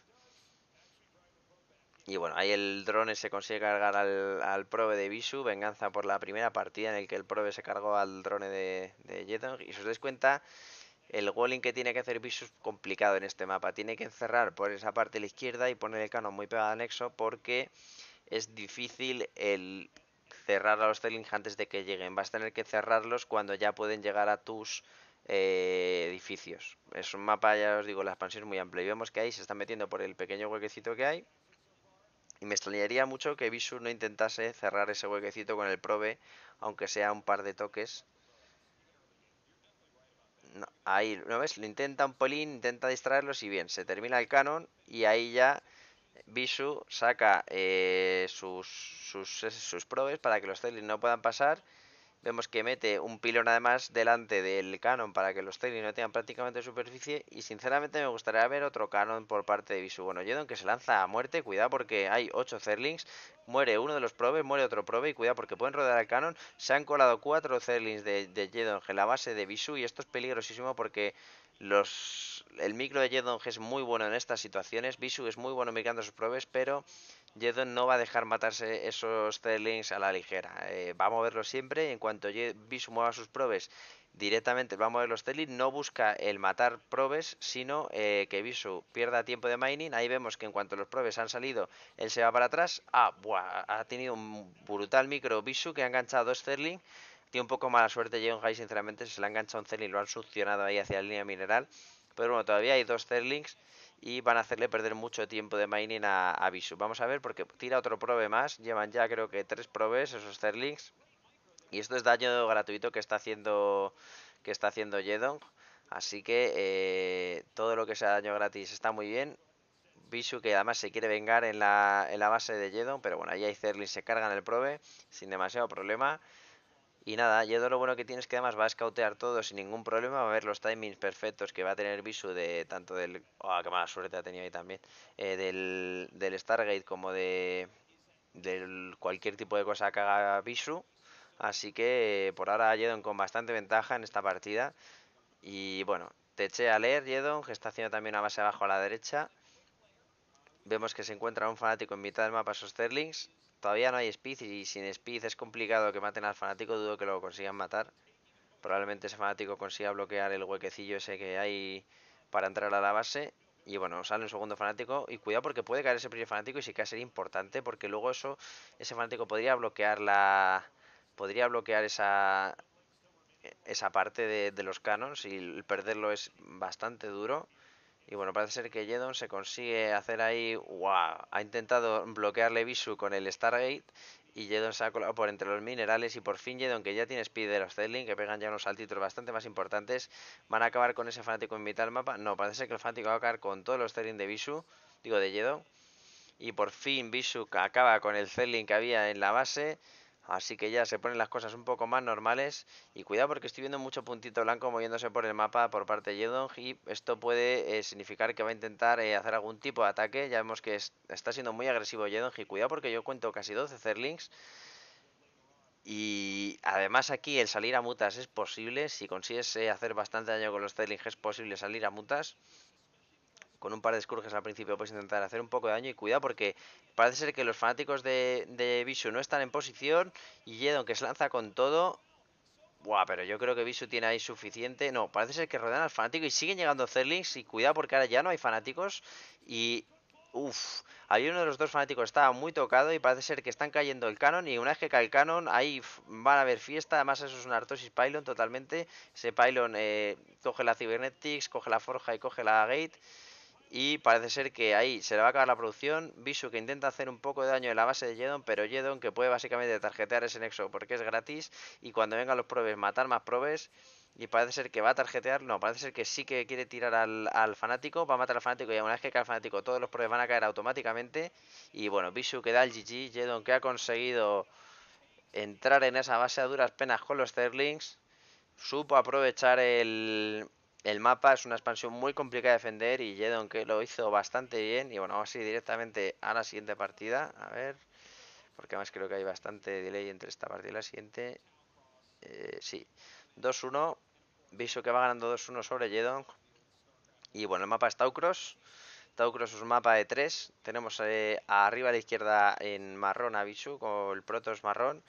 Y bueno, ahí el drone se consigue cargar al, al prove de Visu, venganza por la primera partida en el que el probe se cargó al drone de, de Y si os dais cuenta, el walling que tiene que hacer Visus complicado en este mapa. Tiene que encerrar por esa parte de la izquierda y poner el canon muy pegado al nexo porque es difícil el cerrar a los Zerling antes de que lleguen. Vas a tener que cerrarlos cuando ya pueden llegar a tus eh, edificios. Es un mapa, ya os digo, la expansión es muy amplia. Y vemos que ahí se está metiendo por el pequeño huequecito que hay. Y me extrañaría mucho que Visus no intentase cerrar ese huequecito con el Probe, aunque sea un par de toques ahí, ¿no ves? Lo intenta un polín, intenta distraerlos y bien, se termina el canon y ahí ya Bisu saca eh, sus, sus, sus probes para que los Celin no puedan pasar Vemos que mete un pilón además delante del canon para que los Zerlings no tengan prácticamente superficie. Y sinceramente me gustaría ver otro canon por parte de Visu. Bueno, jedon que se lanza a muerte. Cuidado porque hay 8 Zerlings. Muere uno de los probes, muere otro probe. Y cuidado porque pueden rodar al canon. Se han colado 4 Zerlings de, de en la base de Visu. Y esto es peligrosísimo porque los el micro de Jedong es muy bueno en estas situaciones. Visu es muy bueno mirando sus probes, pero Jedon no va a dejar matarse esos Zerlings a la ligera. Eh, va a moverlo siempre. En cuanto Bisu mueva sus probes, directamente va a mover los Zerlings. No busca el matar probes, sino eh, que Visu pierda tiempo de mining. Ahí vemos que en cuanto los probes han salido, él se va para atrás. Ah, ha tenido un brutal micro Bisu que ha enganchado dos Tiene un poco mala suerte Jedon High, sinceramente. Se le ha enganchado un Zerling, lo han succionado ahí hacia la línea mineral. Pero bueno, todavía hay dos Zerlings y van a hacerle perder mucho tiempo de mining a, Vamos a ver porque tira otro probe más, llevan ya creo que tres probes esos Zerlings y esto es daño gratuito que está haciendo que está haciendo Jedong. Así que eh, todo lo que sea daño gratis está muy bien. Bisu que además se quiere vengar en la, en la base de Jedong, pero bueno, ahí hay Zerlings, se cargan el probe sin demasiado problema. Y nada, Yedon lo bueno que tienes que además va a scoutear todo sin ningún problema, va a ver los timings perfectos que va a tener Visu de tanto del... ¡Ah, oh, qué mala suerte ha tenido ahí también! Eh, del, del Stargate como de, de cualquier tipo de cosa que haga Visu. Así que por ahora Jedon con bastante ventaja en esta partida. Y bueno, te eché a leer Jedon, que está haciendo también una base abajo a la derecha. Vemos que se encuentra un fanático en mitad del mapa, sus Sterlings todavía no hay Speed y sin Speed es complicado que maten al fanático, dudo que lo consigan matar. Probablemente ese fanático consiga bloquear el huequecillo ese que hay para entrar a la base. Y bueno, sale un segundo fanático y cuidado porque puede caer ese primer fanático y si cae sería importante porque luego eso ese fanático podría bloquear la podría bloquear esa esa parte de, los canons y perderlo es bastante duro. Y bueno, parece ser que Jedon se consigue hacer ahí. ¡Wow! Ha intentado bloquearle Visu con el Stargate. Y Jedon se ha colado por entre los minerales. Y por fin Jedon, que ya tiene de los Sterling, que pegan ya unos saltitos bastante más importantes. ¿Van a acabar con ese fanático en mitad mapa? No, parece ser que el fanático va a acabar con todos los Sterling de Visu. Digo, de Jedon. Y por fin Visu acaba con el Zedling que había en la base. Así que ya se ponen las cosas un poco más normales. Y cuidado porque estoy viendo mucho puntito blanco moviéndose por el mapa por parte de Jedong. Y esto puede eh, significar que va a intentar eh, hacer algún tipo de ataque. Ya vemos que está siendo muy agresivo Jedong. Y cuidado porque yo cuento casi 12 Zerlings. Y además aquí el salir a mutas es posible. Si consigues eh, hacer bastante daño con los Zerlings es posible salir a mutas con un par de escurges al principio puedes intentar hacer un poco de daño y cuidado porque parece ser que los fanáticos de, de Visu no están en posición y Yedon que se lanza con todo. Buah, pero yo creo que Visu tiene ahí suficiente. No, parece ser que rodean al fanático y siguen llegando Zerlings y cuidado porque ahora ya no hay fanáticos y... uff ...hay uno de los dos fanáticos estaba muy tocado y parece ser que están cayendo el canon y una vez que cae el canon ahí van a haber fiesta, además eso es un Artosis Pylon totalmente, ese Pylon eh, coge la Cybernetics, coge la Forja y coge la Gate y parece ser que ahí se le va a acabar la producción. Bisu que intenta hacer un poco de daño en la base de Jedon, pero Jedon que puede básicamente tarjetear ese nexo porque es gratis. Y cuando vengan los probes, matar más probes. Y parece ser que va a tarjetear. No, parece ser que sí que quiere tirar al, fanático. Va a matar al fanático. Y una vez que cae al fanático, todos los probes van a caer automáticamente. Y bueno, Bisu que da el GG. Jedon que ha conseguido entrar en esa base a duras penas con los Sterlings. Supo aprovechar el, el mapa es una expansión muy complicada de defender y Jedon que lo hizo bastante bien. Y bueno, vamos a ir directamente a la siguiente partida. A ver, porque además creo que hay bastante delay entre esta partida y la siguiente. Eh, sí, 2-1. Viso que va ganando 2-1 sobre Jedon. Y bueno, el mapa es Taucross. Taucross es un mapa de 3. Tenemos eh, arriba a la izquierda en marrón a Visu con el Protos marrón.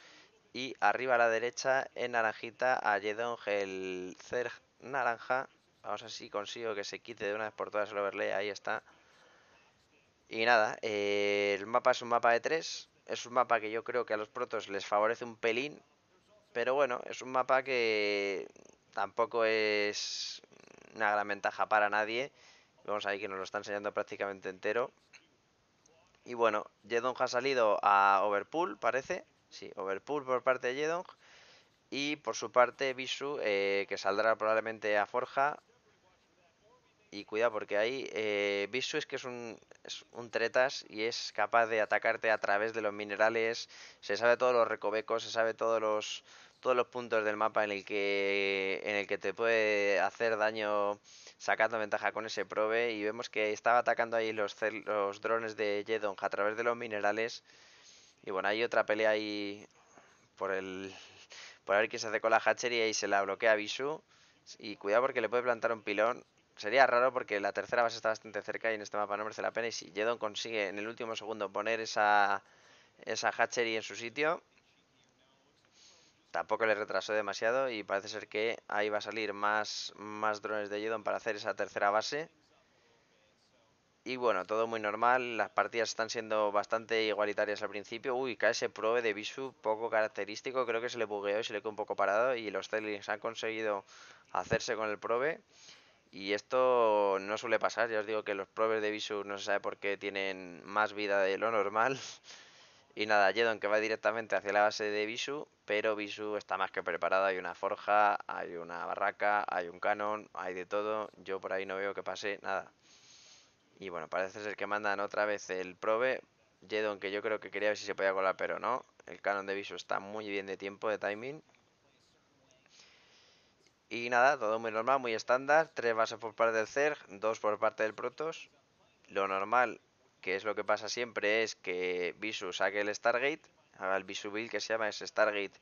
Y arriba a la derecha en naranjita a Jedong el Zerg naranja Vamos a ver si consigo que se quite de una vez por todas el overlay. Ahí está. Y nada, eh, el mapa es un mapa de 3. Es un mapa que yo creo que a los protos les favorece un pelín. Pero bueno, es un mapa que tampoco es una gran ventaja para nadie. Vemos ahí que nos lo está enseñando prácticamente entero. Y bueno, Jedong ha salido a Overpool, parece. Sí, Overpool por parte de Jedong. Y por su parte, Visu, eh, que saldrá probablemente a Forja, y cuidado, porque ahí eh, Bisu es que es un, es un tretas y es capaz de atacarte a través de los minerales. Se sabe todos los recovecos, se sabe todos los, todos los puntos del mapa en el que en el que te puede hacer daño sacando ventaja con ese probe y vemos que estaba atacando ahí los, los drones de Jedong a través de los minerales y bueno hay otra pelea ahí por el por ver quién se hace con la hatchery y se la bloquea Bisu y cuidado porque le puede plantar un pilón sería raro porque la tercera base está bastante cerca y en este mapa no merece la pena. Y si Jedon consigue en el último segundo poner esa, esa hatchery en su sitio, tampoco le retrasó demasiado y parece ser que ahí va a salir más, más drones de Jedon para hacer esa tercera base. Y bueno, todo muy normal, las partidas están siendo bastante igualitarias al principio. Uy, cae ese probe de Bisu, poco característico, creo que se le bugueó y se le quedó un poco parado y los telings han conseguido hacerse con el probe. Y esto no suele pasar, ya os digo que los probes de Visu no se sabe por qué tienen más vida de lo normal. Y nada, Jedon que va directamente hacia la base de Visu, pero Visu está más que preparada, hay una forja, hay una barraca, hay un canon, hay de todo, yo por ahí no veo que pase nada. Y bueno, parece ser que mandan otra vez el probe, Jedon que yo creo que quería ver si se podía colar, pero no. El canon de Visu está muy bien de tiempo, de timing. Y nada, todo muy normal, muy estándar. Tres bases por parte del Zerg, dos por parte del Protoss. Lo normal, que es lo que pasa siempre, es que Visu saque el Stargate, el Visu build que se llama es Stargate,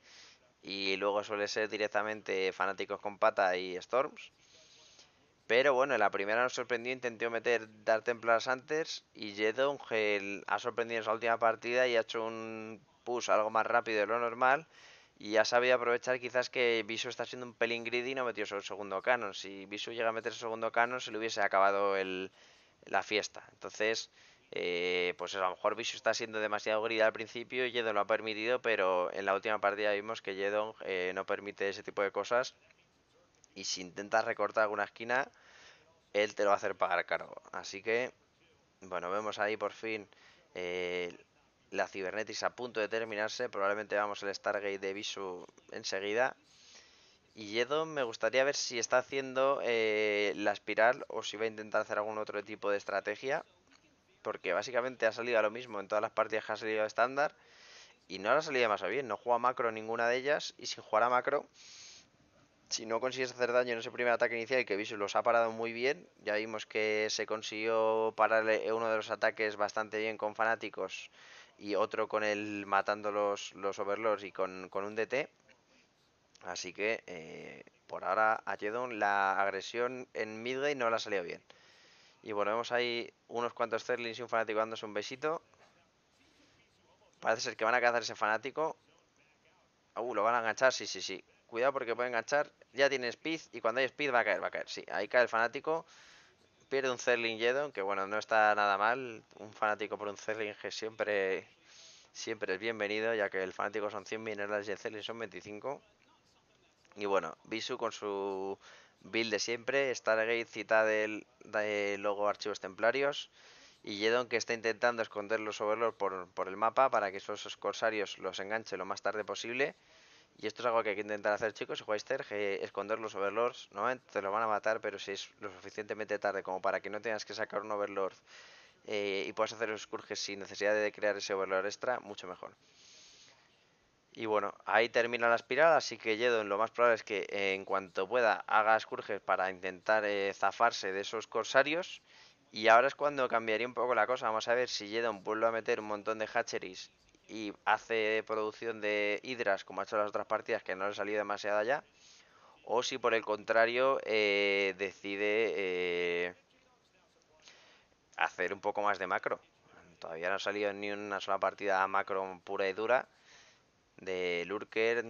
y luego suele ser directamente Fanáticos con Pata y Storms. Pero bueno, en la primera nos sorprendió, intentó meter Dark Templars antes y Jedon ha sorprendido en su última partida y ha hecho un push algo más rápido de lo normal y ya sabía aprovechar quizás que Visu está siendo un pelín greedy y no metió su segundo canon. Si Visu llega a meter su segundo canon, se le hubiese acabado el, la fiesta. Entonces, eh, pues a lo mejor Visu está siendo demasiado greedy al principio, y Jedon lo ha permitido, pero en la última partida vimos que Jedon eh, no permite ese tipo de cosas. Y si intentas recortar alguna esquina, él te lo va a hacer pagar caro. Así que, bueno, vemos ahí por fin eh, la Cibernetis a punto de terminarse. Probablemente vamos el Stargate de Visu enseguida. Y Yedo me gustaría ver si está haciendo eh, la espiral o si va a intentar hacer algún otro tipo de estrategia. Porque básicamente ha salido a lo mismo en todas las partidas que ha salido estándar. Y no la salido más bien. No juega macro ninguna de ellas. Y si jugará macro, si no consigues hacer daño en ese primer ataque inicial, que Visu los ha parado muy bien. Ya vimos que se consiguió pararle eh, uno de los ataques bastante bien con fanáticos y otro con el matando los, los overlords y con, un DT. Así que eh, por ahora a Jedon la agresión en Midway no la ha salido bien. Y bueno, vemos ahí unos cuantos Zerlings y un fanático dándose un besito. Parece ser que van a cazar ese fanático. Uh, lo van a enganchar, sí, sí, sí. Cuidado porque puede enganchar. Ya tiene speed y cuando hay speed va a caer, va a caer. Sí, ahí cae el fanático pierde un Zerling Jedon, que bueno, no está nada mal. Un fanático por un Zerling que siempre, siempre es bienvenido, ya que el fanático son 100 minerales y el Zerling son 25. Y bueno, Bisu con su build de siempre, Stargate cita del, eh, logo Archivos Templarios y Jedon que está intentando esconder los overlords por, por el mapa para que esos corsarios los enganche lo más tarde posible y esto es algo que hay que intentar hacer, chicos. Es jugáis esconder los Overlords. No, eh, te lo van a matar, pero si es lo suficientemente tarde como para que no tengas que sacar un Overlord eh, y puedas hacer los sin necesidad de crear ese Overlord extra, mucho mejor. Y bueno, ahí termina la espiral, así que Jedon lo más probable es que en cuanto pueda haga Scourges para intentar eh, zafarse de esos corsarios. Y ahora es cuando cambiaría un poco la cosa. Vamos a ver si Jedon vuelve a meter un montón de hatcheries y hace producción de hidras como ha hecho las otras partidas que no le salió demasiada ya o si por el contrario eh, decide eh, hacer un poco más de macro todavía no ha salido ni una sola partida macro pura y dura de Lurker,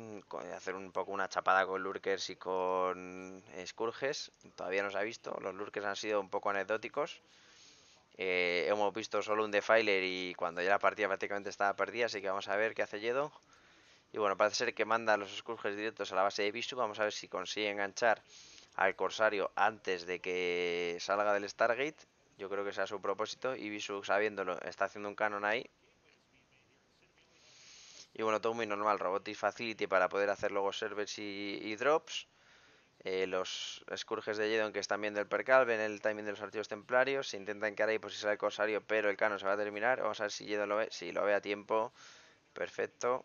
hacer un poco una chapada con Lurkers y con Scourges, todavía no se ha visto, los Lurkers han sido un poco anecdóticos, eh, hemos visto solo un defiler y cuando ya la partida prácticamente estaba perdida, así que vamos a ver qué hace Yedo. Y bueno, parece ser que manda los Scourges directos a la base de Visu. Vamos a ver si consigue enganchar al Corsario antes de que salga del Stargate. Yo creo que sea su propósito. Y Visu, sabiéndolo, está haciendo un canon ahí. Y bueno, todo muy normal. Robotic Facility para poder hacer luego servers y drops. Eh, los escurges de Jedon que están viendo el percal, ven el timing de los archivos templarios, se intenta encarar y si el cosario, pero el cano se va a terminar. Vamos a ver si Jedon lo ve, si lo ve a tiempo. Perfecto.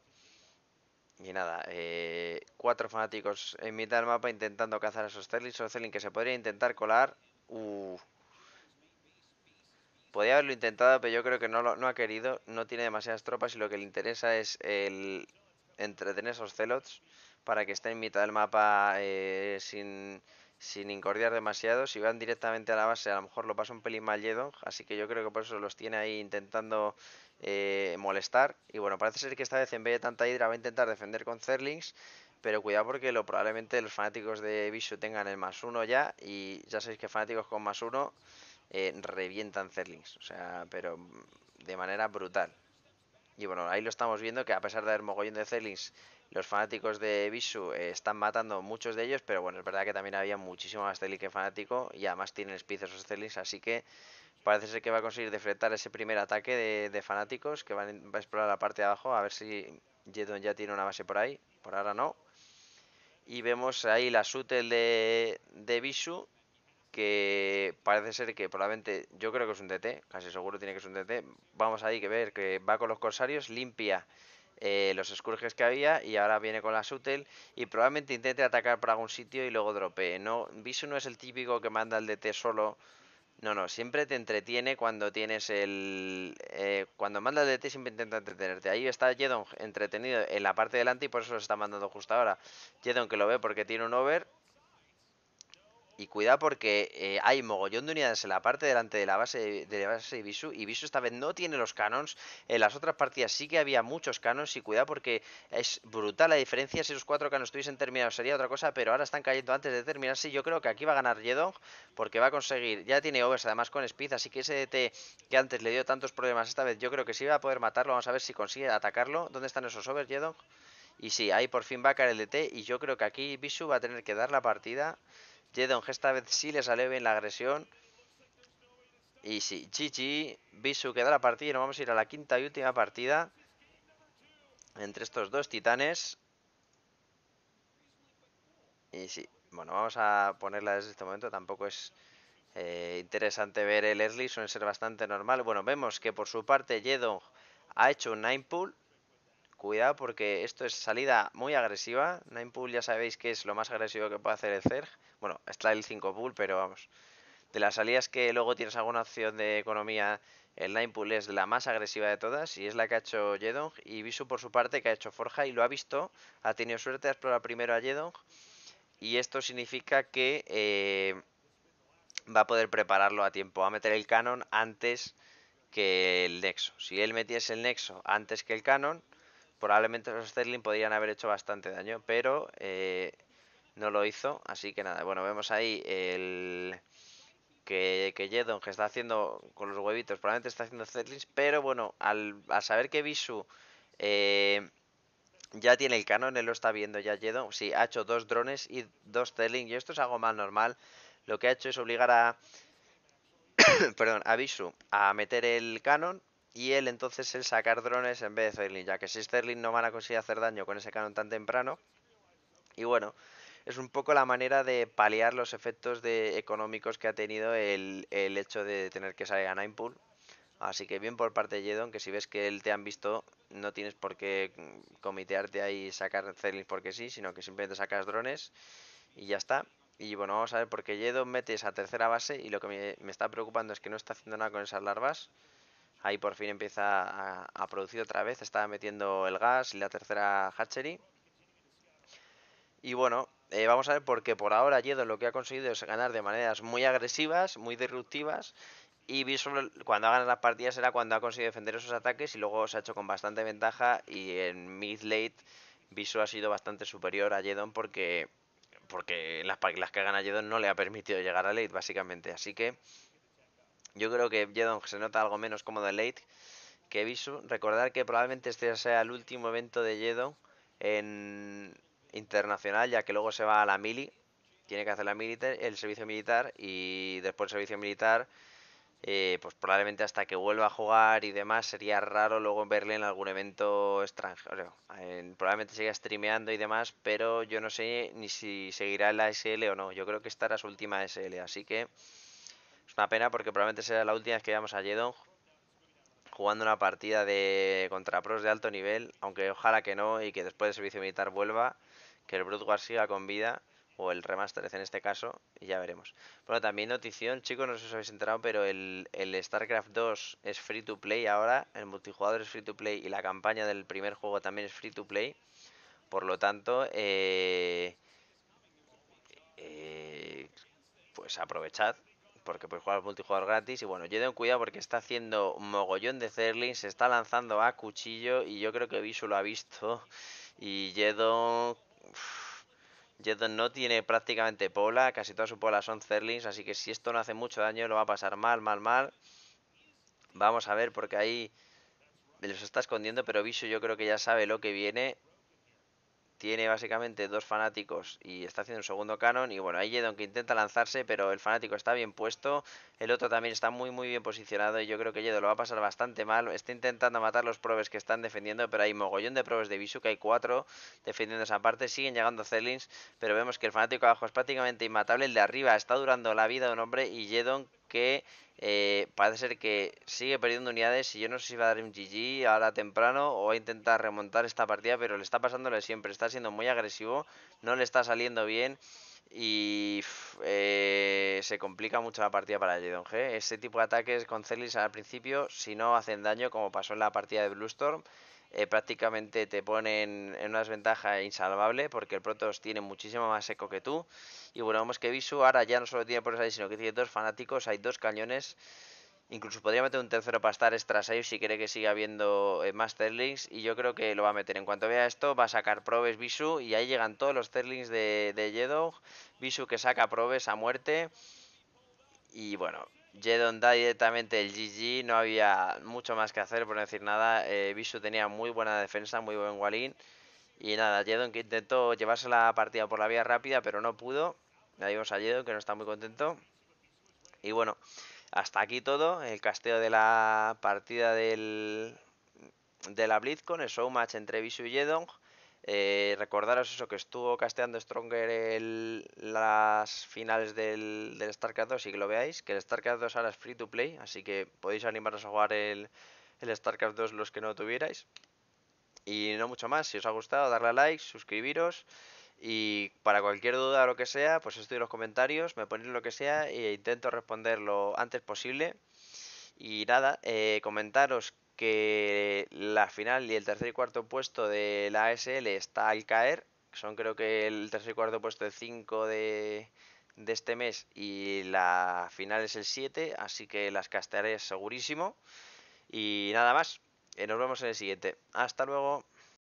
Y nada, eh, cuatro fanáticos en mitad del mapa intentando cazar a esos Zerlings que se podría intentar colar. Uh, podría haberlo intentado, pero yo creo que no, lo, no ha querido. No tiene demasiadas tropas y lo que le interesa es el entretener a esos celots para que esté en mitad del mapa eh, sin, incordiar demasiado. Si van directamente a la base, a lo mejor lo pasa un pelín mal así que yo creo que por eso los tiene ahí intentando eh, molestar. Y bueno, parece ser que esta vez en vez de tanta Hydra va a intentar defender con Zerlings. Pero cuidado porque lo, probablemente los fanáticos de Bishu tengan el más uno ya. Y ya sabéis que fanáticos con más uno eh, revientan Zerlings. O sea, pero de manera brutal. Y bueno, ahí lo estamos viendo que a pesar de haber mogollón de Celins, los fanáticos de Visu eh, están matando muchos de ellos, pero bueno, es verdad que también había muchísimo más Celling que fanático y además tienen Spice esos Celings, así que parece ser que va a conseguir defretar ese primer ataque de, fanáticos que van, va a explorar la parte de abajo, a ver si Jedon ya tiene una base por ahí, por ahora no. Y vemos ahí la Sutel de, de que parece ser que probablemente, yo creo que es un DT, casi seguro tiene que ser un DT Vamos ahí que ver que va con los corsarios, limpia eh, los escurges que había y ahora viene con la Sutel y probablemente intente atacar por algún sitio y luego dropee. No, Visu no es el típico que manda el DT solo. No, no, siempre te entretiene cuando tienes el... Eh, cuando manda el DT siempre intenta entretenerte. Ahí está Jedong entretenido en la parte delante y por eso lo está mandando justo ahora. Jedong que lo ve porque tiene un over y cuidado porque eh, hay mogollón de unidades en la parte delante de la base de la base de y esta vez no tiene los canons. En las otras partidas sí que había muchos canons. Y cuidado porque es brutal la diferencia. Si los cuatro canons estuviesen terminados sería otra cosa. Pero ahora están cayendo antes de terminarse. Yo creo que aquí va a ganar Yedong porque va a conseguir. Ya tiene overs además con Speed. Así que ese DT que antes le dio tantos problemas esta vez. Yo creo que sí va a poder matarlo. Vamos a ver si consigue atacarlo. ¿Dónde están esos overs, Yedong? Y sí, ahí por fin va a caer el DT. Y yo creo que aquí Bisu va a tener que dar la partida. Jedong esta vez sí le sale bien la agresión. Y sí, GG Bisu queda la partida y nos vamos a ir a la quinta y última partida entre estos dos titanes. Y sí, bueno, vamos a ponerla desde este momento, tampoco es eh, interesante ver el early, suele ser bastante normal. Bueno, vemos que por su parte Jedong ha hecho un 9 pull cuidado porque esto es salida muy agresiva. Nine Pool ya sabéis que es lo más agresivo que puede hacer el Zerg. Bueno, está el 5 Pool, pero vamos. De las salidas que luego tienes alguna opción de economía, el Nine Pool es la más agresiva de todas y es la que ha hecho Jedong. Y Visu por su parte que ha hecho Forja y lo ha visto, ha tenido suerte, de explorar primero a Jedong. Y esto significa que eh, va a poder prepararlo a tiempo, va a meter el canon antes que el nexo. Si él metiese el nexo antes que el canon, probablemente los Sterling podrían haber hecho bastante daño, pero eh, no lo hizo. Así que nada, bueno, vemos ahí el que, que Jedon, que está haciendo con los huevitos, probablemente está haciendo Sterling, pero bueno, al, saber que Visu eh, ya tiene el canon, él lo está viendo ya Jedon, sí, ha hecho dos drones y dos Sterling, y esto es algo más normal, lo que ha hecho es obligar a, perdón, a Visu a meter el canon y él entonces el sacar drones en vez de Sterling, ya que si Sterling no van a conseguir hacer daño con ese canon tan temprano. Y bueno, es un poco la manera de paliar los efectos de económicos que ha tenido el, el hecho de tener que salir a Ninepool. Así que bien por parte de Jedon, que si ves que él te han visto, no tienes por qué comitearte ahí y sacar Sterling porque sí, sino que simplemente sacas drones y ya está. Y bueno, vamos a ver, porque Jedon mete esa tercera base y lo que me, me está preocupando es que no está haciendo nada con esas larvas. Ahí por fin empieza a, producir otra vez. Está metiendo el gas y la tercera hatchery. Y bueno, eh, vamos a ver porque por ahora Yedon lo que ha conseguido es ganar de maneras muy agresivas, muy disruptivas. Y Viso cuando ha ganado las partidas era cuando ha conseguido defender esos ataques y luego se ha hecho con bastante ventaja. Y en mid-late Viso ha sido bastante superior a Yedon porque, porque las, partidas que gana Yedon no le ha permitido llegar a late básicamente. Así que yo creo que Jedong se nota algo menos cómodo en late que Visu. Recordar que probablemente este sea el último evento de Jedong en internacional, ya que luego se va a la mili. Tiene que hacer la el servicio militar y después el servicio militar, eh, pues probablemente hasta que vuelva a jugar y demás, sería raro luego verle en algún evento extranjero. probablemente siga streameando y demás, pero yo no sé ni si seguirá en la SL o no. Yo creo que estará su última SL, así que es una pena porque probablemente será la última vez que veamos a Jedong jugando una partida de contra pros de alto nivel, aunque ojalá que no y que después del servicio militar vuelva, que el Brood War siga con vida o el Remastered en este caso, y ya veremos. Bueno, también notición, chicos, no sé si os habéis enterado, pero el, StarCraft 2 es free to play ahora, el multijugador es free to play y la campaña del primer juego también es free to play. Por lo tanto, eh, eh, pues aprovechad, porque puedes jugar multijugador gratis. Y bueno, Yedon cuidado porque está haciendo un mogollón de Zerlings se está lanzando a cuchillo y yo creo que Visu lo ha visto. Y Jedon... Jedon no tiene prácticamente pola, casi toda su pola son Zerlings, así que si esto no hace mucho daño lo va a pasar mal, mal, mal. Vamos a ver porque ahí los está escondiendo, pero Visu yo creo que ya sabe lo que viene tiene básicamente dos fanáticos y está haciendo un segundo canon. Y bueno, hay Jedon que intenta lanzarse, pero el fanático está bien puesto. El otro también está muy, muy bien posicionado. Y yo creo que Jedon lo va a pasar bastante mal. Está intentando matar los probes que están defendiendo, pero hay mogollón de probes de Bisu. que hay cuatro defendiendo esa parte. Siguen llegando Celins, pero vemos que el fanático abajo es prácticamente inmatable. El de arriba está durando la vida de un hombre y Jedon que eh, parece ser que sigue perdiendo unidades y yo no sé si va a dar un GG ahora temprano o va a intentar remontar esta partida, pero le está pasándole siempre, está siendo muy agresivo, no le está saliendo bien y eh, se complica mucho la partida para Jadon G. Ese tipo de ataques con Celis al principio, si no hacen daño, como pasó en la partida de Blue Storm, eh, prácticamente te ponen en una desventaja insalvable porque el Protoss tiene muchísimo más eco que tú. Y bueno, vemos que Visu ahora ya no solo tiene por ahí, sino que tiene dos fanáticos, hay dos cañones. Incluso podría meter un tercero para estar extra ahí si quiere que siga habiendo eh, más Terlings. Y yo creo que lo va a meter. En cuanto vea esto, va a sacar probes Visu. Y ahí llegan todos los Terlings de, de Jedog. Visu que saca probes a muerte. Y bueno, Jedon da directamente el GG. No había mucho más que hacer, por decir nada. Eh, Visu tenía muy buena defensa, muy buen Walin. Y nada, Jedon que intentó llevarse la partida por la vía rápida, pero no pudo. Le dimos a Jedon que no está muy contento. Y bueno, hasta aquí todo. El casteo de la partida del, de la BlizzCon, el showmatch entre Visu y Jedong. Eh, recordaros eso que estuvo casteando Stronger el, las finales del, StarCraft 2 y que lo veáis, que el StarCraft 2 ahora es free to play, así que podéis animaros a jugar el, el StarCraft 2 los que no tuvierais. Y no mucho más, si os ha gustado, darle a like, suscribiros. Y para cualquier duda o lo que sea, pues estoy en los comentarios, me ponéis lo que sea e intento responder lo antes posible. Y nada, eh, comentaros que la final y el tercer y cuarto puesto de la ASL está al caer. Son creo que el tercer y cuarto puesto el 5 de, de este mes y la final es el 7, así que las castearé segurísimo. Y nada más. Y eh, nos vemos en el siguiente. Hasta luego.